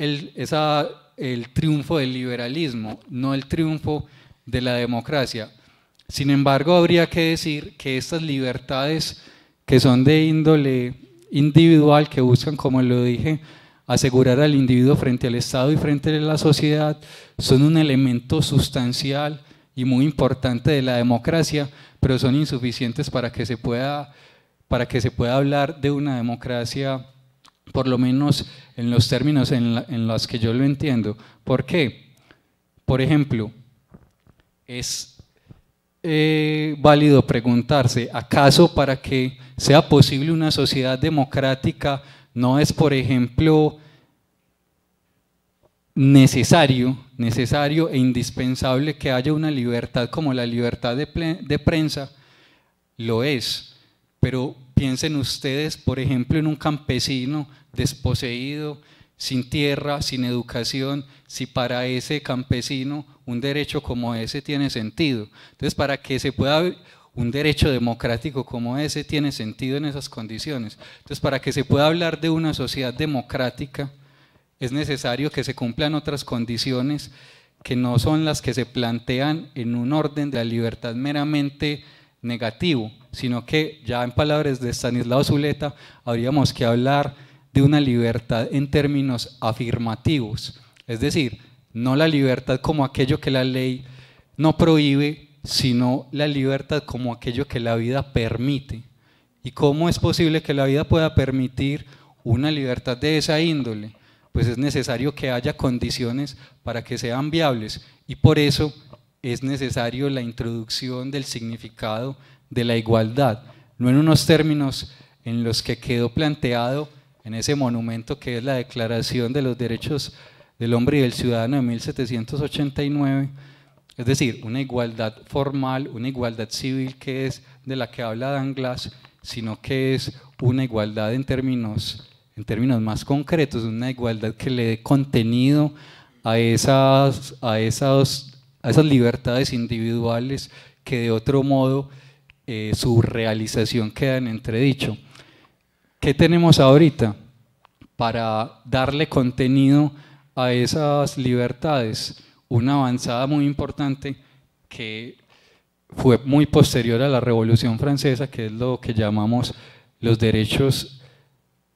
el, esa, el triunfo del liberalismo, no el triunfo de la democracia. Sin embargo, habría que decir que estas libertades que son de índole individual, que buscan, como lo dije, asegurar al individuo frente al Estado y frente a la sociedad, son un elemento sustancial y muy importante de la democracia, pero son insuficientes para que se pueda para que se pueda hablar de una democracia, por lo menos en los términos en, los que yo lo entiendo. ¿Por qué? Por ejemplo, es eh, válido preguntarse, ¿acaso para que sea posible una sociedad democrática no es, por ejemplo, necesario, necesario e indispensable que haya una libertad como la libertad de prensa? Lo es pero piensen ustedes, por ejemplo, en un campesino desposeído, sin tierra, sin educación, si para ese campesino un derecho como ese tiene sentido. Entonces, para que se pueda un derecho democrático como ese tiene sentido en esas condiciones. Entonces, para que se pueda hablar de una sociedad democrática, es necesario que se cumplan otras condiciones que no son las que se plantean en un orden de la libertad meramente negativo, sino que ya en palabras de Stanislao Zuleta habríamos que hablar de una libertad en términos afirmativos, es decir, no la libertad como aquello que la ley no prohíbe, sino la libertad como aquello que la vida permite. ¿Y cómo es posible que la vida pueda permitir una libertad de esa índole? Pues es necesario que haya condiciones para que sean viables y por eso es necesario la introducción del significado de la igualdad, no en unos términos en los que quedó planteado en ese monumento que es la Declaración de los Derechos del Hombre y del Ciudadano de 1789, es decir, una igualdad formal, una igualdad civil que es de la que habla Glass, sino que es una igualdad en términos, en términos más concretos, una igualdad que le dé contenido a, esas, a, esos, a esas libertades individuales que de otro modo eh, su realización queda en entredicho. ¿Qué tenemos ahorita para darle contenido a esas libertades? Una avanzada muy importante que fue muy posterior a la Revolución Francesa, que es lo que llamamos los derechos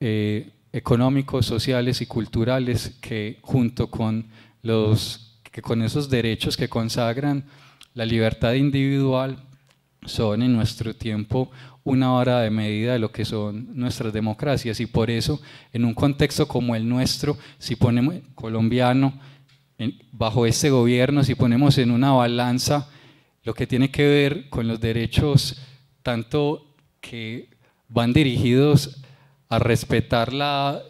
eh, económicos, sociales y culturales, que junto con los que con esos derechos que consagran la libertad individual son en nuestro tiempo una hora de medida de lo que son nuestras democracias y por eso en un contexto como el nuestro, si ponemos colombiano bajo este gobierno, si ponemos en una balanza lo que tiene que ver con los derechos tanto que van dirigidos a respetar la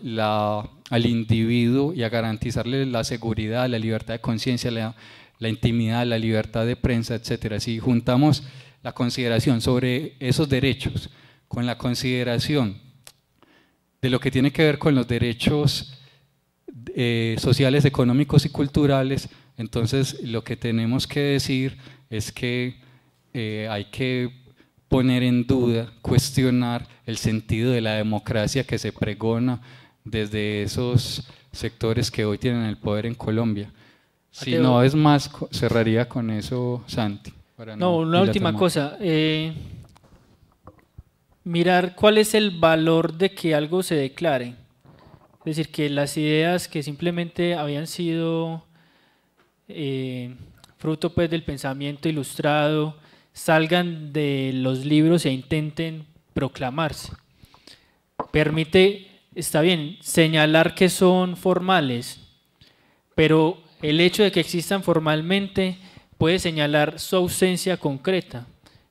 al individuo y a garantizarle la seguridad, la libertad de conciencia, la, intimidad, la libertad de prensa, etc. Si juntamos la consideración sobre esos derechos con la consideración de lo que tiene que ver con los derechos eh, sociales, económicos y culturales, entonces lo que tenemos que decir es que eh, hay que poner en duda, cuestionar el sentido de la democracia que se pregona desde esos sectores que hoy tienen el poder en Colombia. Ah, si no es más, cerraría con eso Santi. no, una última cosa. Eh, mirar cuál es el valor de que algo se declare. Es decir, que las ideas que simplemente habían sido eh, fruto pues, del pensamiento ilustrado salgan de los libros e intenten proclamarse. Permite está bien señalar que son formales, pero el hecho de que existan formalmente puede señalar su ausencia concreta,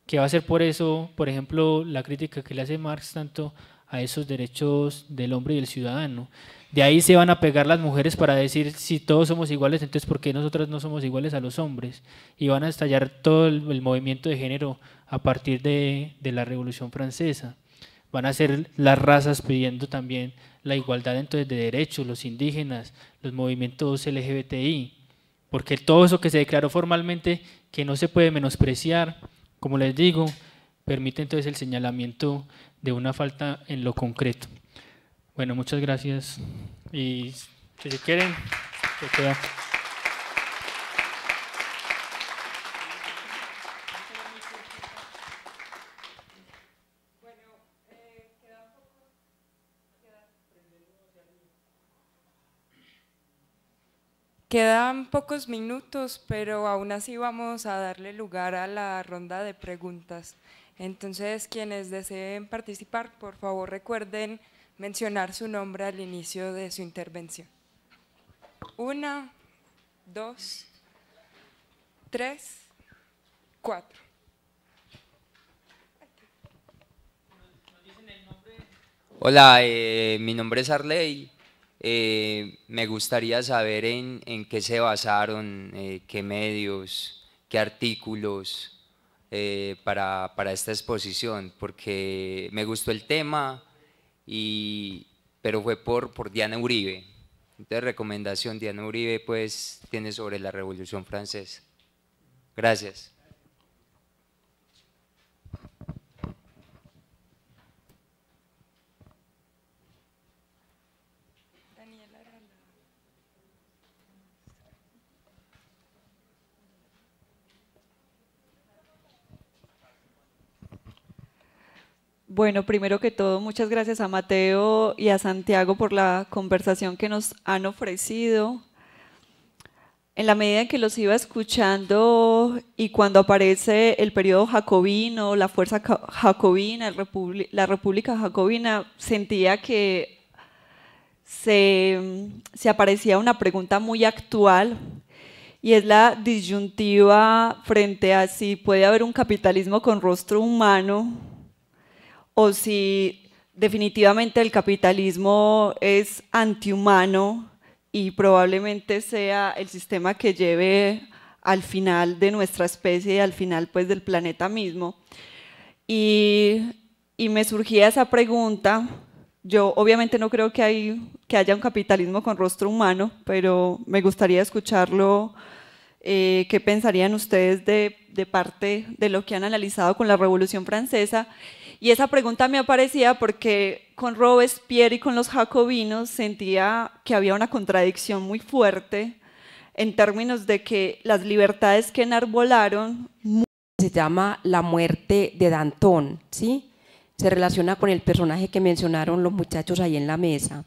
que va a ser por eso, por ejemplo, la crítica que le hace Marx tanto a esos derechos del hombre y del ciudadano. De ahí se van a pegar las mujeres para decir si todos somos iguales, entonces ¿por qué nosotras no somos iguales a los hombres? Y van a estallar todo el, movimiento de género a partir de la Revolución Francesa van a ser las razas pidiendo también la igualdad entonces de derechos, los indígenas, los movimientos LGBTI, porque todo eso que se declaró formalmente que no se puede menospreciar, como les digo, permite entonces el señalamiento de una falta en lo concreto. Bueno, muchas gracias y si quieren, se Quedan pocos minutos, pero aún así vamos a darle lugar a la ronda de preguntas. Entonces, quienes deseen participar, por favor recuerden mencionar su nombre al inicio de su intervención. Una, dos, tres, cuatro. Hola, eh, mi nombre es Arley. Eh, me gustaría saber en, qué se basaron, eh, qué medios, qué artículos eh, para, esta exposición, porque me gustó el tema, pero fue por, por Diana Uribe. Entonces, recomendación, Diana Uribe, pues, tiene sobre la Revolución Francesa. Gracias. Bueno, primero que todo, muchas gracias a Mateo y a Santiago por la conversación que nos han ofrecido. En la medida en que los iba escuchando y cuando aparece el periodo jacobino, la fuerza jacobina, la república jacobina, sentía que se, aparecía una pregunta muy actual y es la disyuntiva frente a si puede haber un capitalismo con rostro humano o si definitivamente el capitalismo es antihumano y probablemente sea el sistema que lleve al final de nuestra especie y al final pues del planeta mismo. Y, me surgía esa pregunta, yo obviamente no creo que, hay, que haya un capitalismo con rostro humano, pero me gustaría escucharlo, eh, qué pensarían ustedes de, de parte de lo que han analizado con la Revolución Francesa y esa pregunta me aparecía porque con Robespierre y con los jacobinos sentía que había una contradicción muy fuerte en términos de que las libertades que enarbolaron... Se llama La muerte de Danton, ¿sí? Se relaciona con el personaje que mencionaron los muchachos ahí en la mesa.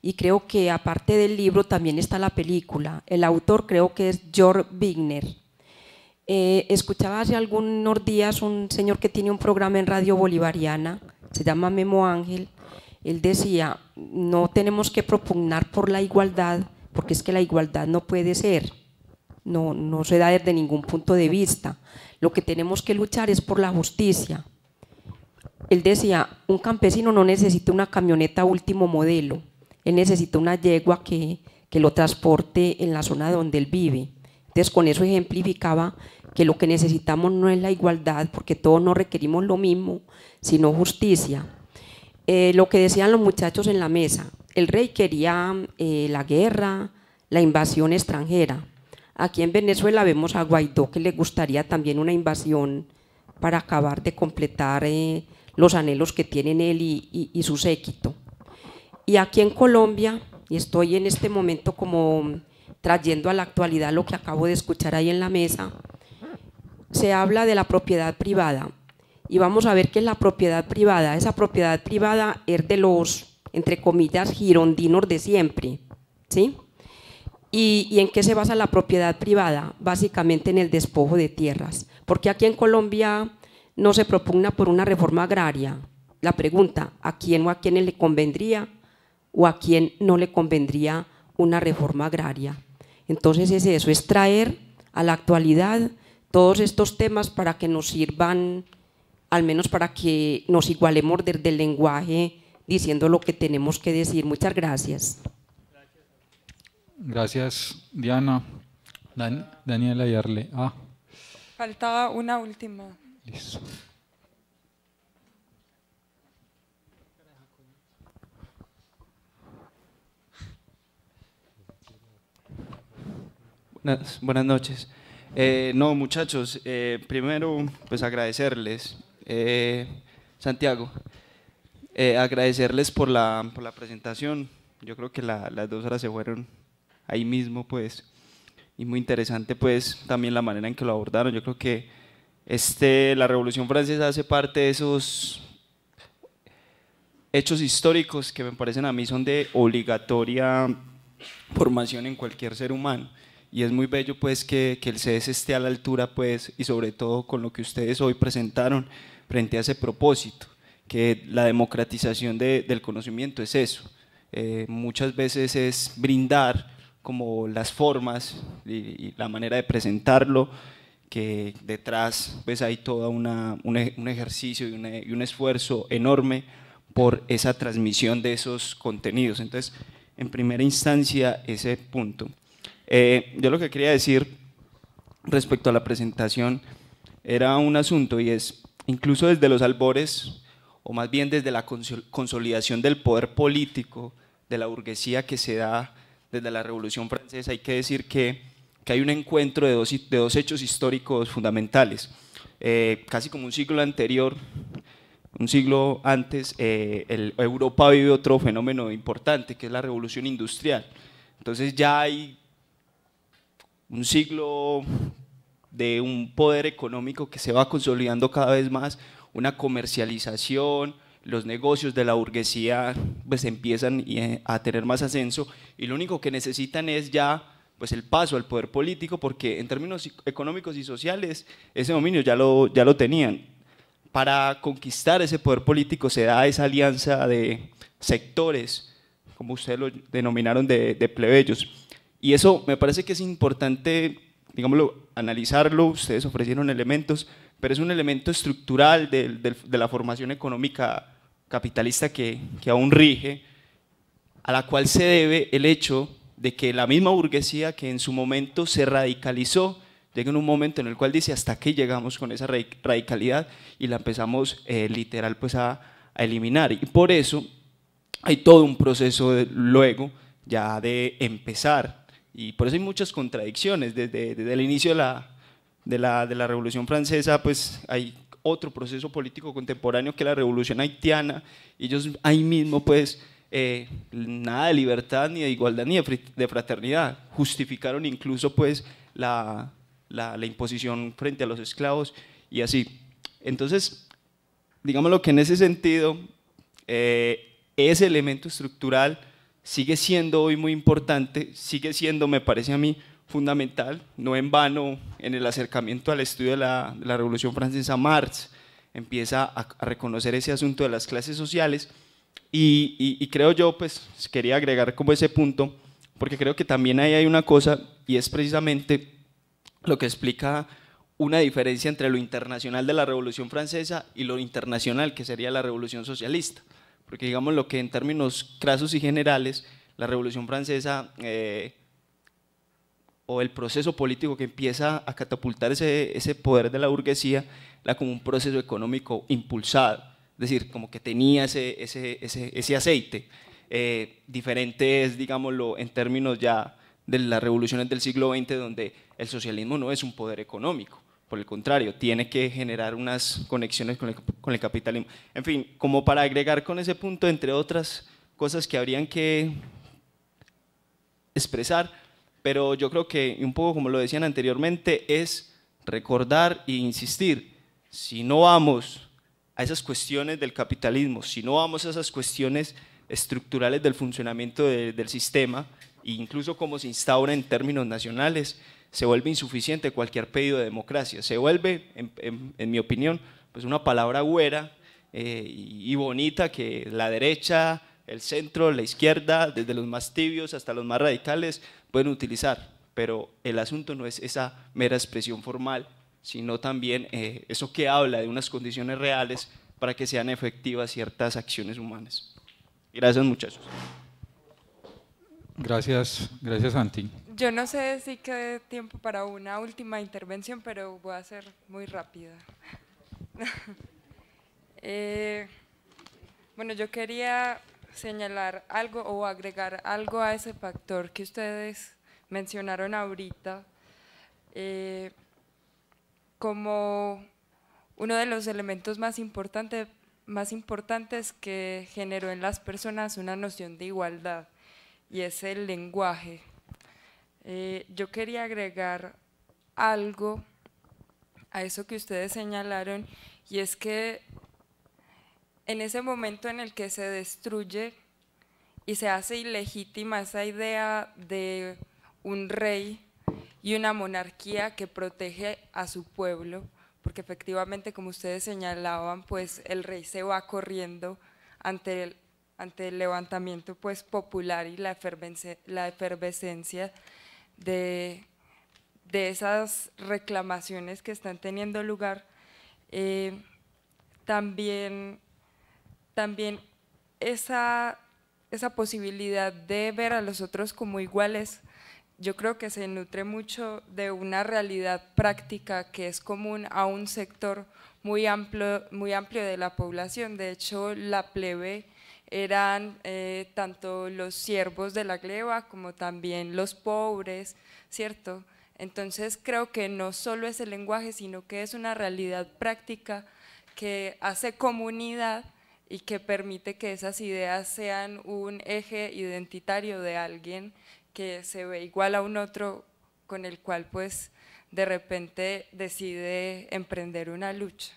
Y creo que aparte del libro también está la película. El autor creo que es George Wigner. Eh, escuchaba hace algunos días un señor que tiene un programa en Radio Bolivariana, se llama Memo Ángel. Él decía, no tenemos que propugnar por la igualdad, porque es que la igualdad no puede ser, no, no se da desde ningún punto de vista. Lo que tenemos que luchar es por la justicia. Él decía, un campesino no necesita una camioneta último modelo, él necesita una yegua que lo transporte en la zona donde él vive con eso ejemplificaba que lo que necesitamos no es la igualdad, porque todos no requerimos lo mismo, sino justicia. Eh, lo que decían los muchachos en la mesa, el rey quería eh, la guerra, la invasión extranjera. Aquí en Venezuela vemos a Guaidó que le gustaría también una invasión para acabar de completar eh, los anhelos que tienen él y, y su séquito. Y aquí en Colombia, y estoy en este momento como trayendo a la actualidad lo que acabo de escuchar ahí en la mesa, se habla de la propiedad privada. Y vamos a ver qué es la propiedad privada. Esa propiedad privada es de los, entre comillas, girondinos de siempre. ¿Y, en qué se basa la propiedad privada? Básicamente en el despojo de tierras. Porque aquí en Colombia no se propugna por una reforma agraria. La pregunta, ¿a quién o a quiénes le convendría o a quién no le convendría una reforma agraria? Entonces es eso, es traer a la actualidad todos estos temas para que nos sirvan, al menos para que nos igualemos desde el lenguaje diciendo lo que tenemos que decir. Muchas gracias. Gracias, Diana. Daniela y Ah. Faltaba una última. Listo. Buenas noches. Eh, no, muchachos, eh, primero, pues agradecerles, eh, Santiago, agradecerles por la, presentación. Yo creo que las dos horas se fueron ahí mismo, pues, y muy interesante, pues, también la manera en que lo abordaron. Yo creo que este, la Revolución Francesa hace parte de esos hechos históricos que me parecen a mí son de obligatoria formación en cualquier ser humano y es muy bello pues que, el CES esté a la altura pues y sobre todo con lo que ustedes hoy presentaron frente a ese propósito, que la democratización del conocimiento es eso. Eh, muchas veces es brindar como las formas y, la manera de presentarlo, que detrás pues hay todo e, un, ejercicio y, e, y un esfuerzo enorme por esa transmisión de esos contenidos. Entonces, en primera instancia, ese punto. Eh, yo lo que quería decir respecto a la presentación era un asunto y es, incluso desde los albores, o más bien desde la consolidación del poder político, de la burguesía que se da desde la Revolución Francesa, hay que decir que, que hay un encuentro de dos, de dos hechos históricos fundamentales. Eh, casi como un siglo anterior, un siglo antes, eh, Europa vive otro fenómeno importante, que es la Revolución Industrial. Entonces ya hay un siglo de un poder económico que se va consolidando cada vez más, una comercialización, los negocios de la burguesía pues empiezan eh, a tener más ascenso y lo único que necesitan es ya pues el paso al poder político porque en términos económicos y sociales ese dominio ya lo, ya lo tenían. Para conquistar ese poder político se da esa alianza de sectores, como ustedes lo denominaron, de plebeyos. Y eso me parece que es importante, digámoslo, analizarlo, ustedes ofrecieron elementos, pero es un elemento estructural de, la formación económica capitalista que, aún rige, a la cual se debe el hecho de que la misma burguesía que en su momento se radicalizó, llega en un momento en el cual dice hasta qué llegamos con esa radicalidad y la empezamos eh, literal pues a, eliminar. Y por eso hay todo un proceso luego ya de empezar y por eso hay muchas contradicciones. Desde, desde el inicio de la, de, la, de la Revolución Francesa, pues hay otro proceso político contemporáneo que la Revolución Haitiana. Ellos ahí mismo, pues, eh, nada de libertad, ni de igualdad, ni de fraternidad. Justificaron incluso, pues, la, la, imposición frente a los esclavos y así. Entonces, digamos lo que en ese sentido, eh, ese elemento estructural sigue siendo hoy muy importante, sigue siendo, me parece a mí, fundamental, no en vano, en el acercamiento al estudio de la, Revolución Francesa, Marx empieza a, reconocer ese asunto de las clases sociales y, creo yo, pues quería agregar como ese punto, porque creo que también ahí hay una cosa y es precisamente lo que explica una diferencia entre lo internacional de la Revolución Francesa y lo internacional que sería la Revolución Socialista porque digamos lo que en términos crasos y generales, la Revolución Francesa eh, o el proceso político que empieza a catapultar ese, poder de la burguesía, era como un proceso económico impulsado, es decir, como que tenía ese, aceite. Eh, diferente es, digámoslo, en términos ya de las revoluciones del siglo XX, donde el socialismo no es un poder económico, por el contrario, tiene que generar unas conexiones con el, capitalismo. En fin, como para agregar con ese punto, entre otras cosas que habrían que expresar, pero yo creo que, un poco como lo decían anteriormente, es recordar e insistir, si no vamos a esas cuestiones del capitalismo, si no vamos a esas cuestiones estructurales del funcionamiento del sistema, e incluso como se instaura en términos nacionales, se vuelve insuficiente cualquier pedido de democracia. Se vuelve, en, mi opinión, pues una palabra güera eh, y, bonita que la derecha, el centro, la izquierda, desde los más tibios hasta los más radicales, pueden utilizar. Pero el asunto no es esa mera expresión formal, sino también eh, eso que habla de unas condiciones reales para que sean efectivas ciertas acciones humanas. Gracias muchachos. Gracias, gracias Antín. Yo no sé si quede tiempo para una última intervención, pero voy a ser muy rápida. [laughs] Eh, bueno, yo quería señalar algo o agregar algo a ese factor que ustedes mencionaron ahorita, eh, como uno de los elementos más, importante, más importantes que generó en las personas una noción de igualdad, y es el lenguaje. Eh, yo quería agregar algo a eso que ustedes señalaron y es que en ese momento en el que se destruye y se hace ilegítima esa idea de un rey y una monarquía que protege a su pueblo, porque efectivamente, como ustedes señalaban, pues el rey se va corriendo ante el, levantamiento pues, popular y la efervescencia de, esas reclamaciones que están teniendo lugar, eh, también, también esa, posibilidad de ver a los otros como iguales, yo creo que se nutre mucho de una realidad práctica que es común a un sector muy amplio, muy amplio de la población. De hecho, la plebe eran eh, tanto los siervos de la gleba como también los pobres, ¿cierto? Entonces creo que no solo es el lenguaje, sino que es una realidad práctica que hace comunidad y que permite que esas ideas sean un eje identitario de alguien que se ve igual a un otro con el cual pues de repente decide emprender una lucha.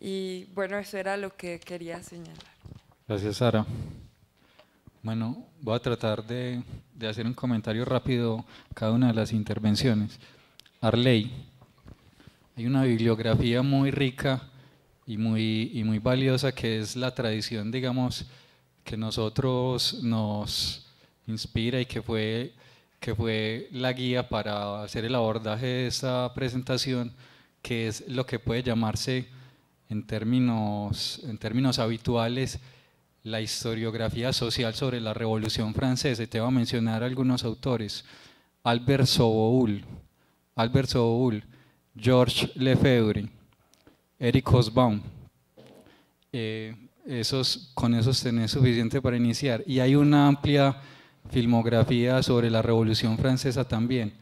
Y bueno, eso era lo que quería señalar. Gracias, Sara. Bueno, voy a tratar de, hacer un comentario rápido cada una de las intervenciones. Arley, hay una bibliografía muy rica y muy, muy valiosa que es la tradición, digamos, que nosotros nos inspira y que fue, que fue la guía para hacer el abordaje de esta presentación, que es lo que puede llamarse en términos, en términos habituales la historiografía social sobre la Revolución Francesa. Te voy a mencionar algunos autores. Albert Soboul, Albert Soboul, George Lefebvre, Eric Hobsbawm. Eh, esos, con esos tenés suficiente para iniciar. Y hay una amplia filmografía sobre la Revolución Francesa también.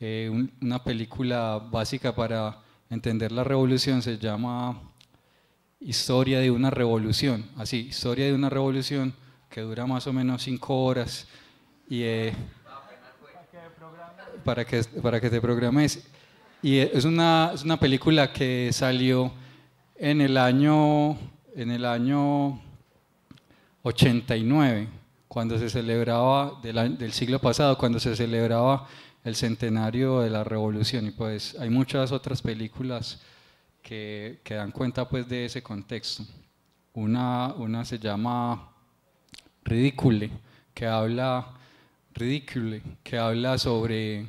Eh, una película básica para entender la revolución se llama Historia de una revolución, así, historia de una revolución que dura más o menos cinco horas y eh, para que para que te programes y es una, es una película que salió en el año en el año 89 cuando se celebraba del, del siglo pasado cuando se celebraba el centenario de la revolución y pues hay muchas otras películas que, dan cuenta pues de ese contexto. Una, una se llama Ridicule, que habla, que habla sobre,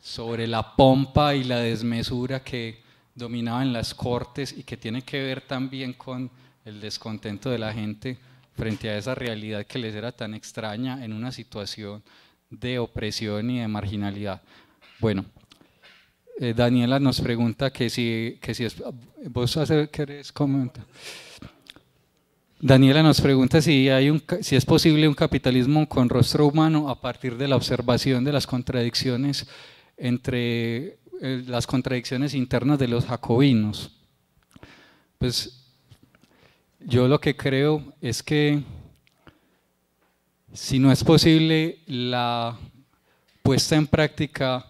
sobre la pompa y la desmesura que dominaban las cortes y que tiene que ver también con el descontento de la gente frente a esa realidad que les era tan extraña en una situación de opresión y de marginalidad. Bueno, eh, Daniela nos pregunta que si, si es, vos Daniela nos pregunta si, hay un, si es posible un capitalismo con rostro humano a partir de la observación de las contradicciones entre eh, las contradicciones internas de los jacobinos. Pues yo lo que creo es que si no es posible la puesta en práctica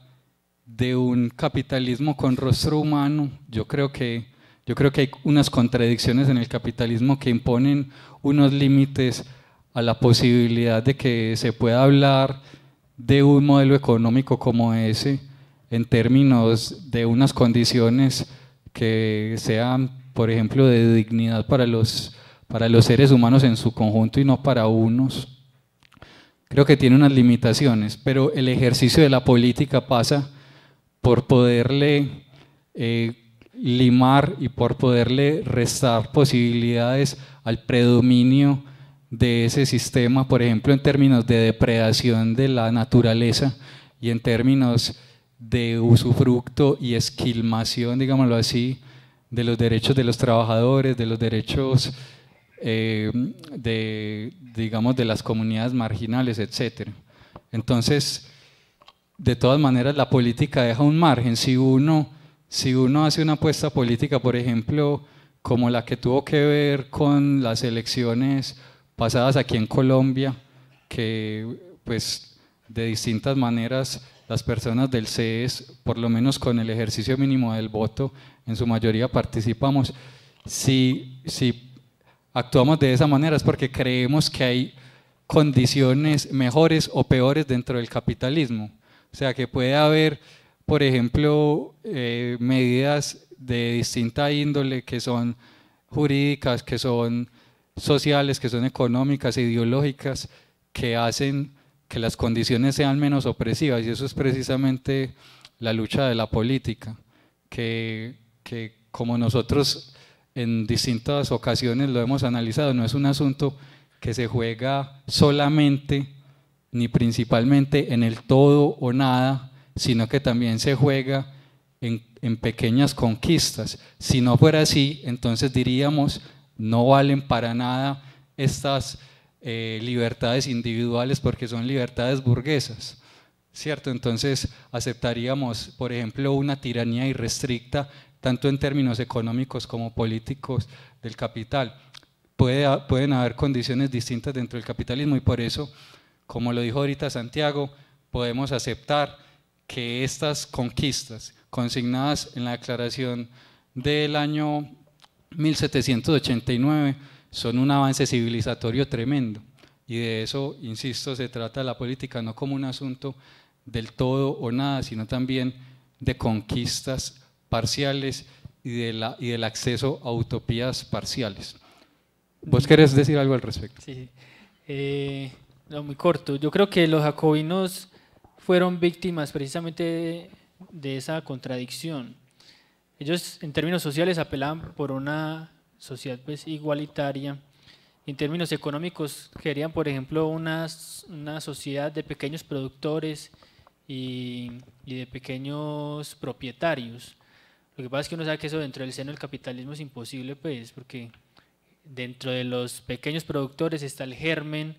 de un capitalismo con rostro humano, yo creo que, yo creo que hay unas contradicciones en el capitalismo que imponen unos límites a la posibilidad de que se pueda hablar de un modelo económico como ese en términos de unas condiciones que sean, por ejemplo, de dignidad para los, para los seres humanos en su conjunto y no para unos. Creo que tiene unas limitaciones, pero el ejercicio de la política pasa por poderle eh, limar y por poderle restar posibilidades al predominio de ese sistema, por ejemplo, en términos de depredación de la naturaleza y en términos de usufructo y esquilmación, digámoslo así, de los derechos de los trabajadores, de los derechos eh, de, digamos, de las comunidades marginales, etc. Entonces, de todas maneras la política deja un margen. Si uno, si uno hace una apuesta política, por ejemplo, como la que tuvo que ver con las elecciones pasadas aquí en Colombia, que pues de distintas maneras las personas del CES, por lo menos con el ejercicio mínimo del voto, en su mayoría participamos. si actuamos de esa manera es porque creemos que hay condiciones mejores o peores dentro del capitalismo. O sea, que puede haber, por ejemplo, eh, medidas de distinta índole que son jurídicas, que son sociales, que son económicas, ideológicas, que hacen que las condiciones sean menos opresivas. Y eso es precisamente la lucha de la política, que, que como nosotros en distintas ocasiones lo hemos analizado, no es un asunto que se juega solamente ni principalmente en el todo o nada, sino que también se juega en, pequeñas conquistas. Si no fuera así, entonces diríamos, no valen para nada estas eh, libertades individuales porque son libertades burguesas. ¿Cierto? Entonces aceptaríamos, por ejemplo, una tiranía irrestricta, tanto en términos económicos como políticos del capital. Puede, pueden haber condiciones distintas dentro del capitalismo y por eso como lo dijo ahorita Santiago, podemos aceptar que estas conquistas consignadas en la declaración del año 1789 son un avance civilizatorio tremendo. Y de eso, insisto, se trata la política no como un asunto del todo o nada, sino también de conquistas parciales y, de la, y del acceso a utopías parciales. ¿Vos querés decir algo al respecto? Sí. Eh, muy corto. Yo creo que los jacobinos fueron víctimas precisamente de, esa contradicción. Ellos en términos sociales apelaban por una sociedad pues, igualitaria. En términos económicos querían, por ejemplo, una, una sociedad de pequeños productores y, y, de pequeños propietarios. Lo que pasa es que uno sabe que eso dentro del seno del capitalismo es imposible, pues, porque dentro de los pequeños productores está el germen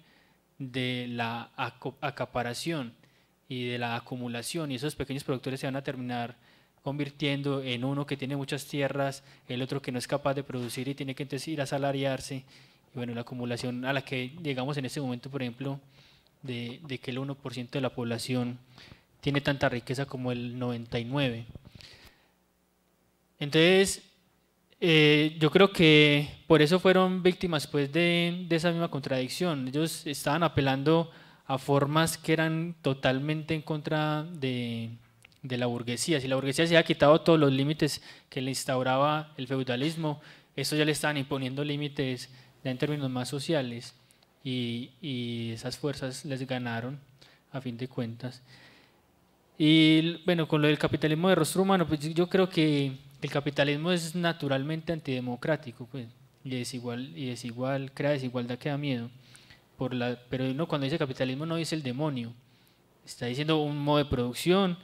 de la acaparación y de la acumulación y esos pequeños productores se van a terminar convirtiendo en uno que tiene muchas tierras, el otro que no es capaz de producir y tiene que entonces ir a salariarse. Y bueno, la acumulación a la que llegamos en este momento, por ejemplo, de, de que el 1% de la población tiene tanta riqueza como el 99%. Entonces, eh, yo creo que por eso fueron víctimas pues, de, esa misma contradicción. Ellos estaban apelando a formas que eran totalmente en contra de, la burguesía. Si la burguesía se había quitado todos los límites que le instauraba el feudalismo, eso ya le estaban imponiendo límites en términos más sociales y, y esas fuerzas les ganaron a fin de cuentas. Y bueno, con lo del capitalismo de rostro humano, pues yo creo que el capitalismo es naturalmente antidemocrático, pues, y y crea desigualdad que da miedo. pero uno cuando dice capitalismo no dice el demonio, está diciendo un modo de producción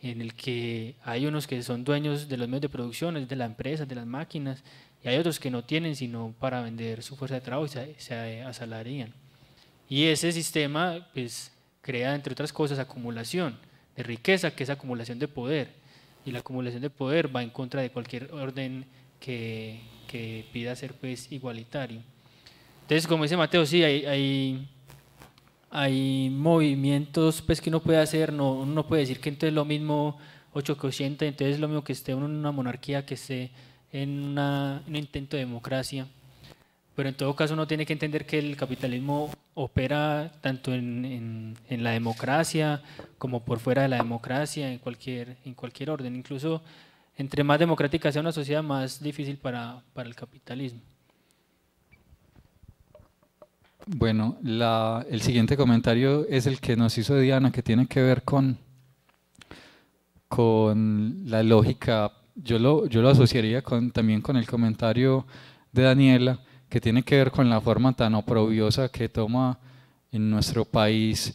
en el que hay unos que son dueños de los medios de producción, de la empresa, de las máquinas, y hay otros que no tienen sino para vender su fuerza de trabajo y se, asalarían. Y ese sistema pues, crea, entre otras cosas, acumulación de riqueza, que es acumulación de poder y la acumulación de poder va en contra de cualquier orden que, pida ser pues igualitario. Entonces, como dice Mateo, sí, hay, hay, movimientos pues que uno puede hacer, no, uno no puede decir que entonces lo mismo 8 que 80, entonces lo mismo que esté uno en una monarquía, que esté en un intento de democracia. Pero en todo caso uno tiene que entender que el capitalismo opera tanto en, la democracia como por fuera de la democracia, en cualquier, en cualquier orden. Incluso entre más democrática sea una sociedad, más difícil para, el capitalismo. Bueno, el siguiente comentario es el que nos hizo Diana, que tiene que ver con, con la lógica. Yo lo, yo lo asociaría también con el comentario de Daniela que tiene que ver con la forma tan oprobiosa que toma en nuestro país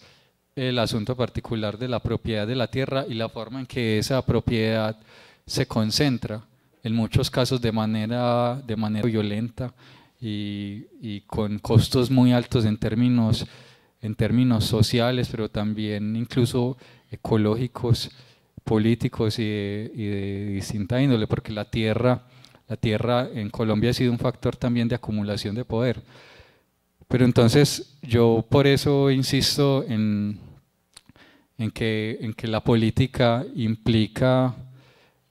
el asunto particular de la propiedad de la tierra y la forma en que esa propiedad se concentra, en muchos casos de manera, de manera violenta y, y con costos muy altos en términos, en términos sociales, pero también incluso ecológicos, políticos y de, y de distinta índole, porque la tierra la tierra en Colombia ha sido un factor también de acumulación de poder. Pero entonces yo por eso insisto en, en, que, en que la política implica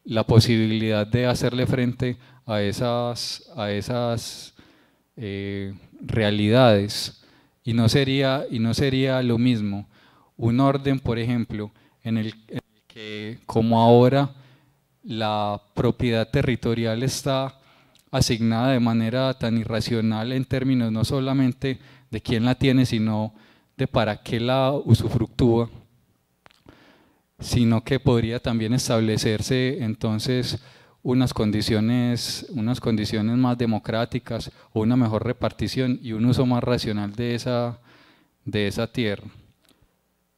la posibilidad de hacerle frente a esas, a esas eh, realidades. Y no, sería, y no sería lo mismo un orden, por ejemplo, en el que como ahora la propiedad territorial está asignada de manera tan irracional en términos no solamente de quién la tiene, sino de para qué la usufructúa, sino que podría también establecerse entonces unas condiciones, unas condiciones más democráticas o una mejor repartición y un uso más racional de esa, de esa tierra.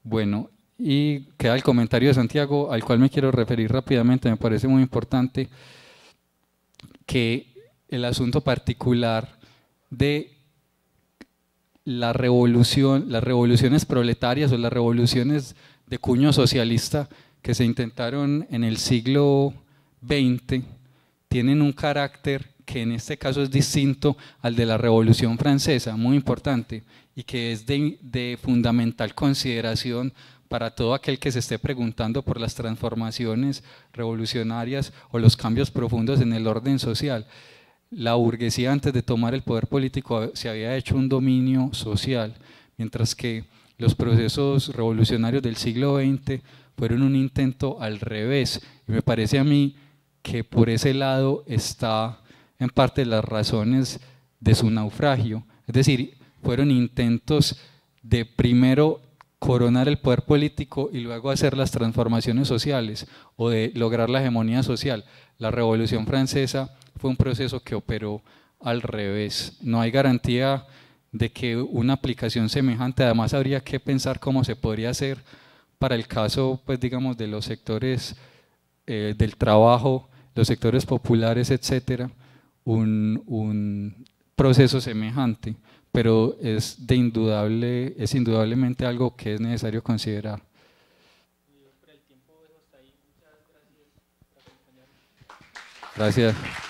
Bueno, y queda el comentario de Santiago, al cual me quiero referir rápidamente, me parece muy importante que el asunto particular de la revolución, las revoluciones proletarias o las revoluciones de cuño socialista que se intentaron en el siglo XX tienen un carácter que en este caso es distinto al de la Revolución Francesa, muy importante, y que es de, de fundamental consideración para todo aquel que se esté preguntando por las transformaciones revolucionarias o los cambios profundos en el orden social. La burguesía antes de tomar el poder político se había hecho un dominio social, mientras que los procesos revolucionarios del siglo XX fueron un intento al revés. Y me parece a mí que por ese lado está en parte las razones de su naufragio. Es decir, fueron intentos de primero coronar el poder político y luego hacer las transformaciones sociales o de lograr la hegemonía social. La Revolución Francesa fue un proceso que operó al revés. No hay garantía de que una aplicación semejante, además habría que pensar cómo se podría hacer para el caso, pues digamos, de los sectores eh, del trabajo, los sectores populares, etcétera, un proceso semejante pero es, de indudable, es indudablemente algo que es necesario considerar. Gracias.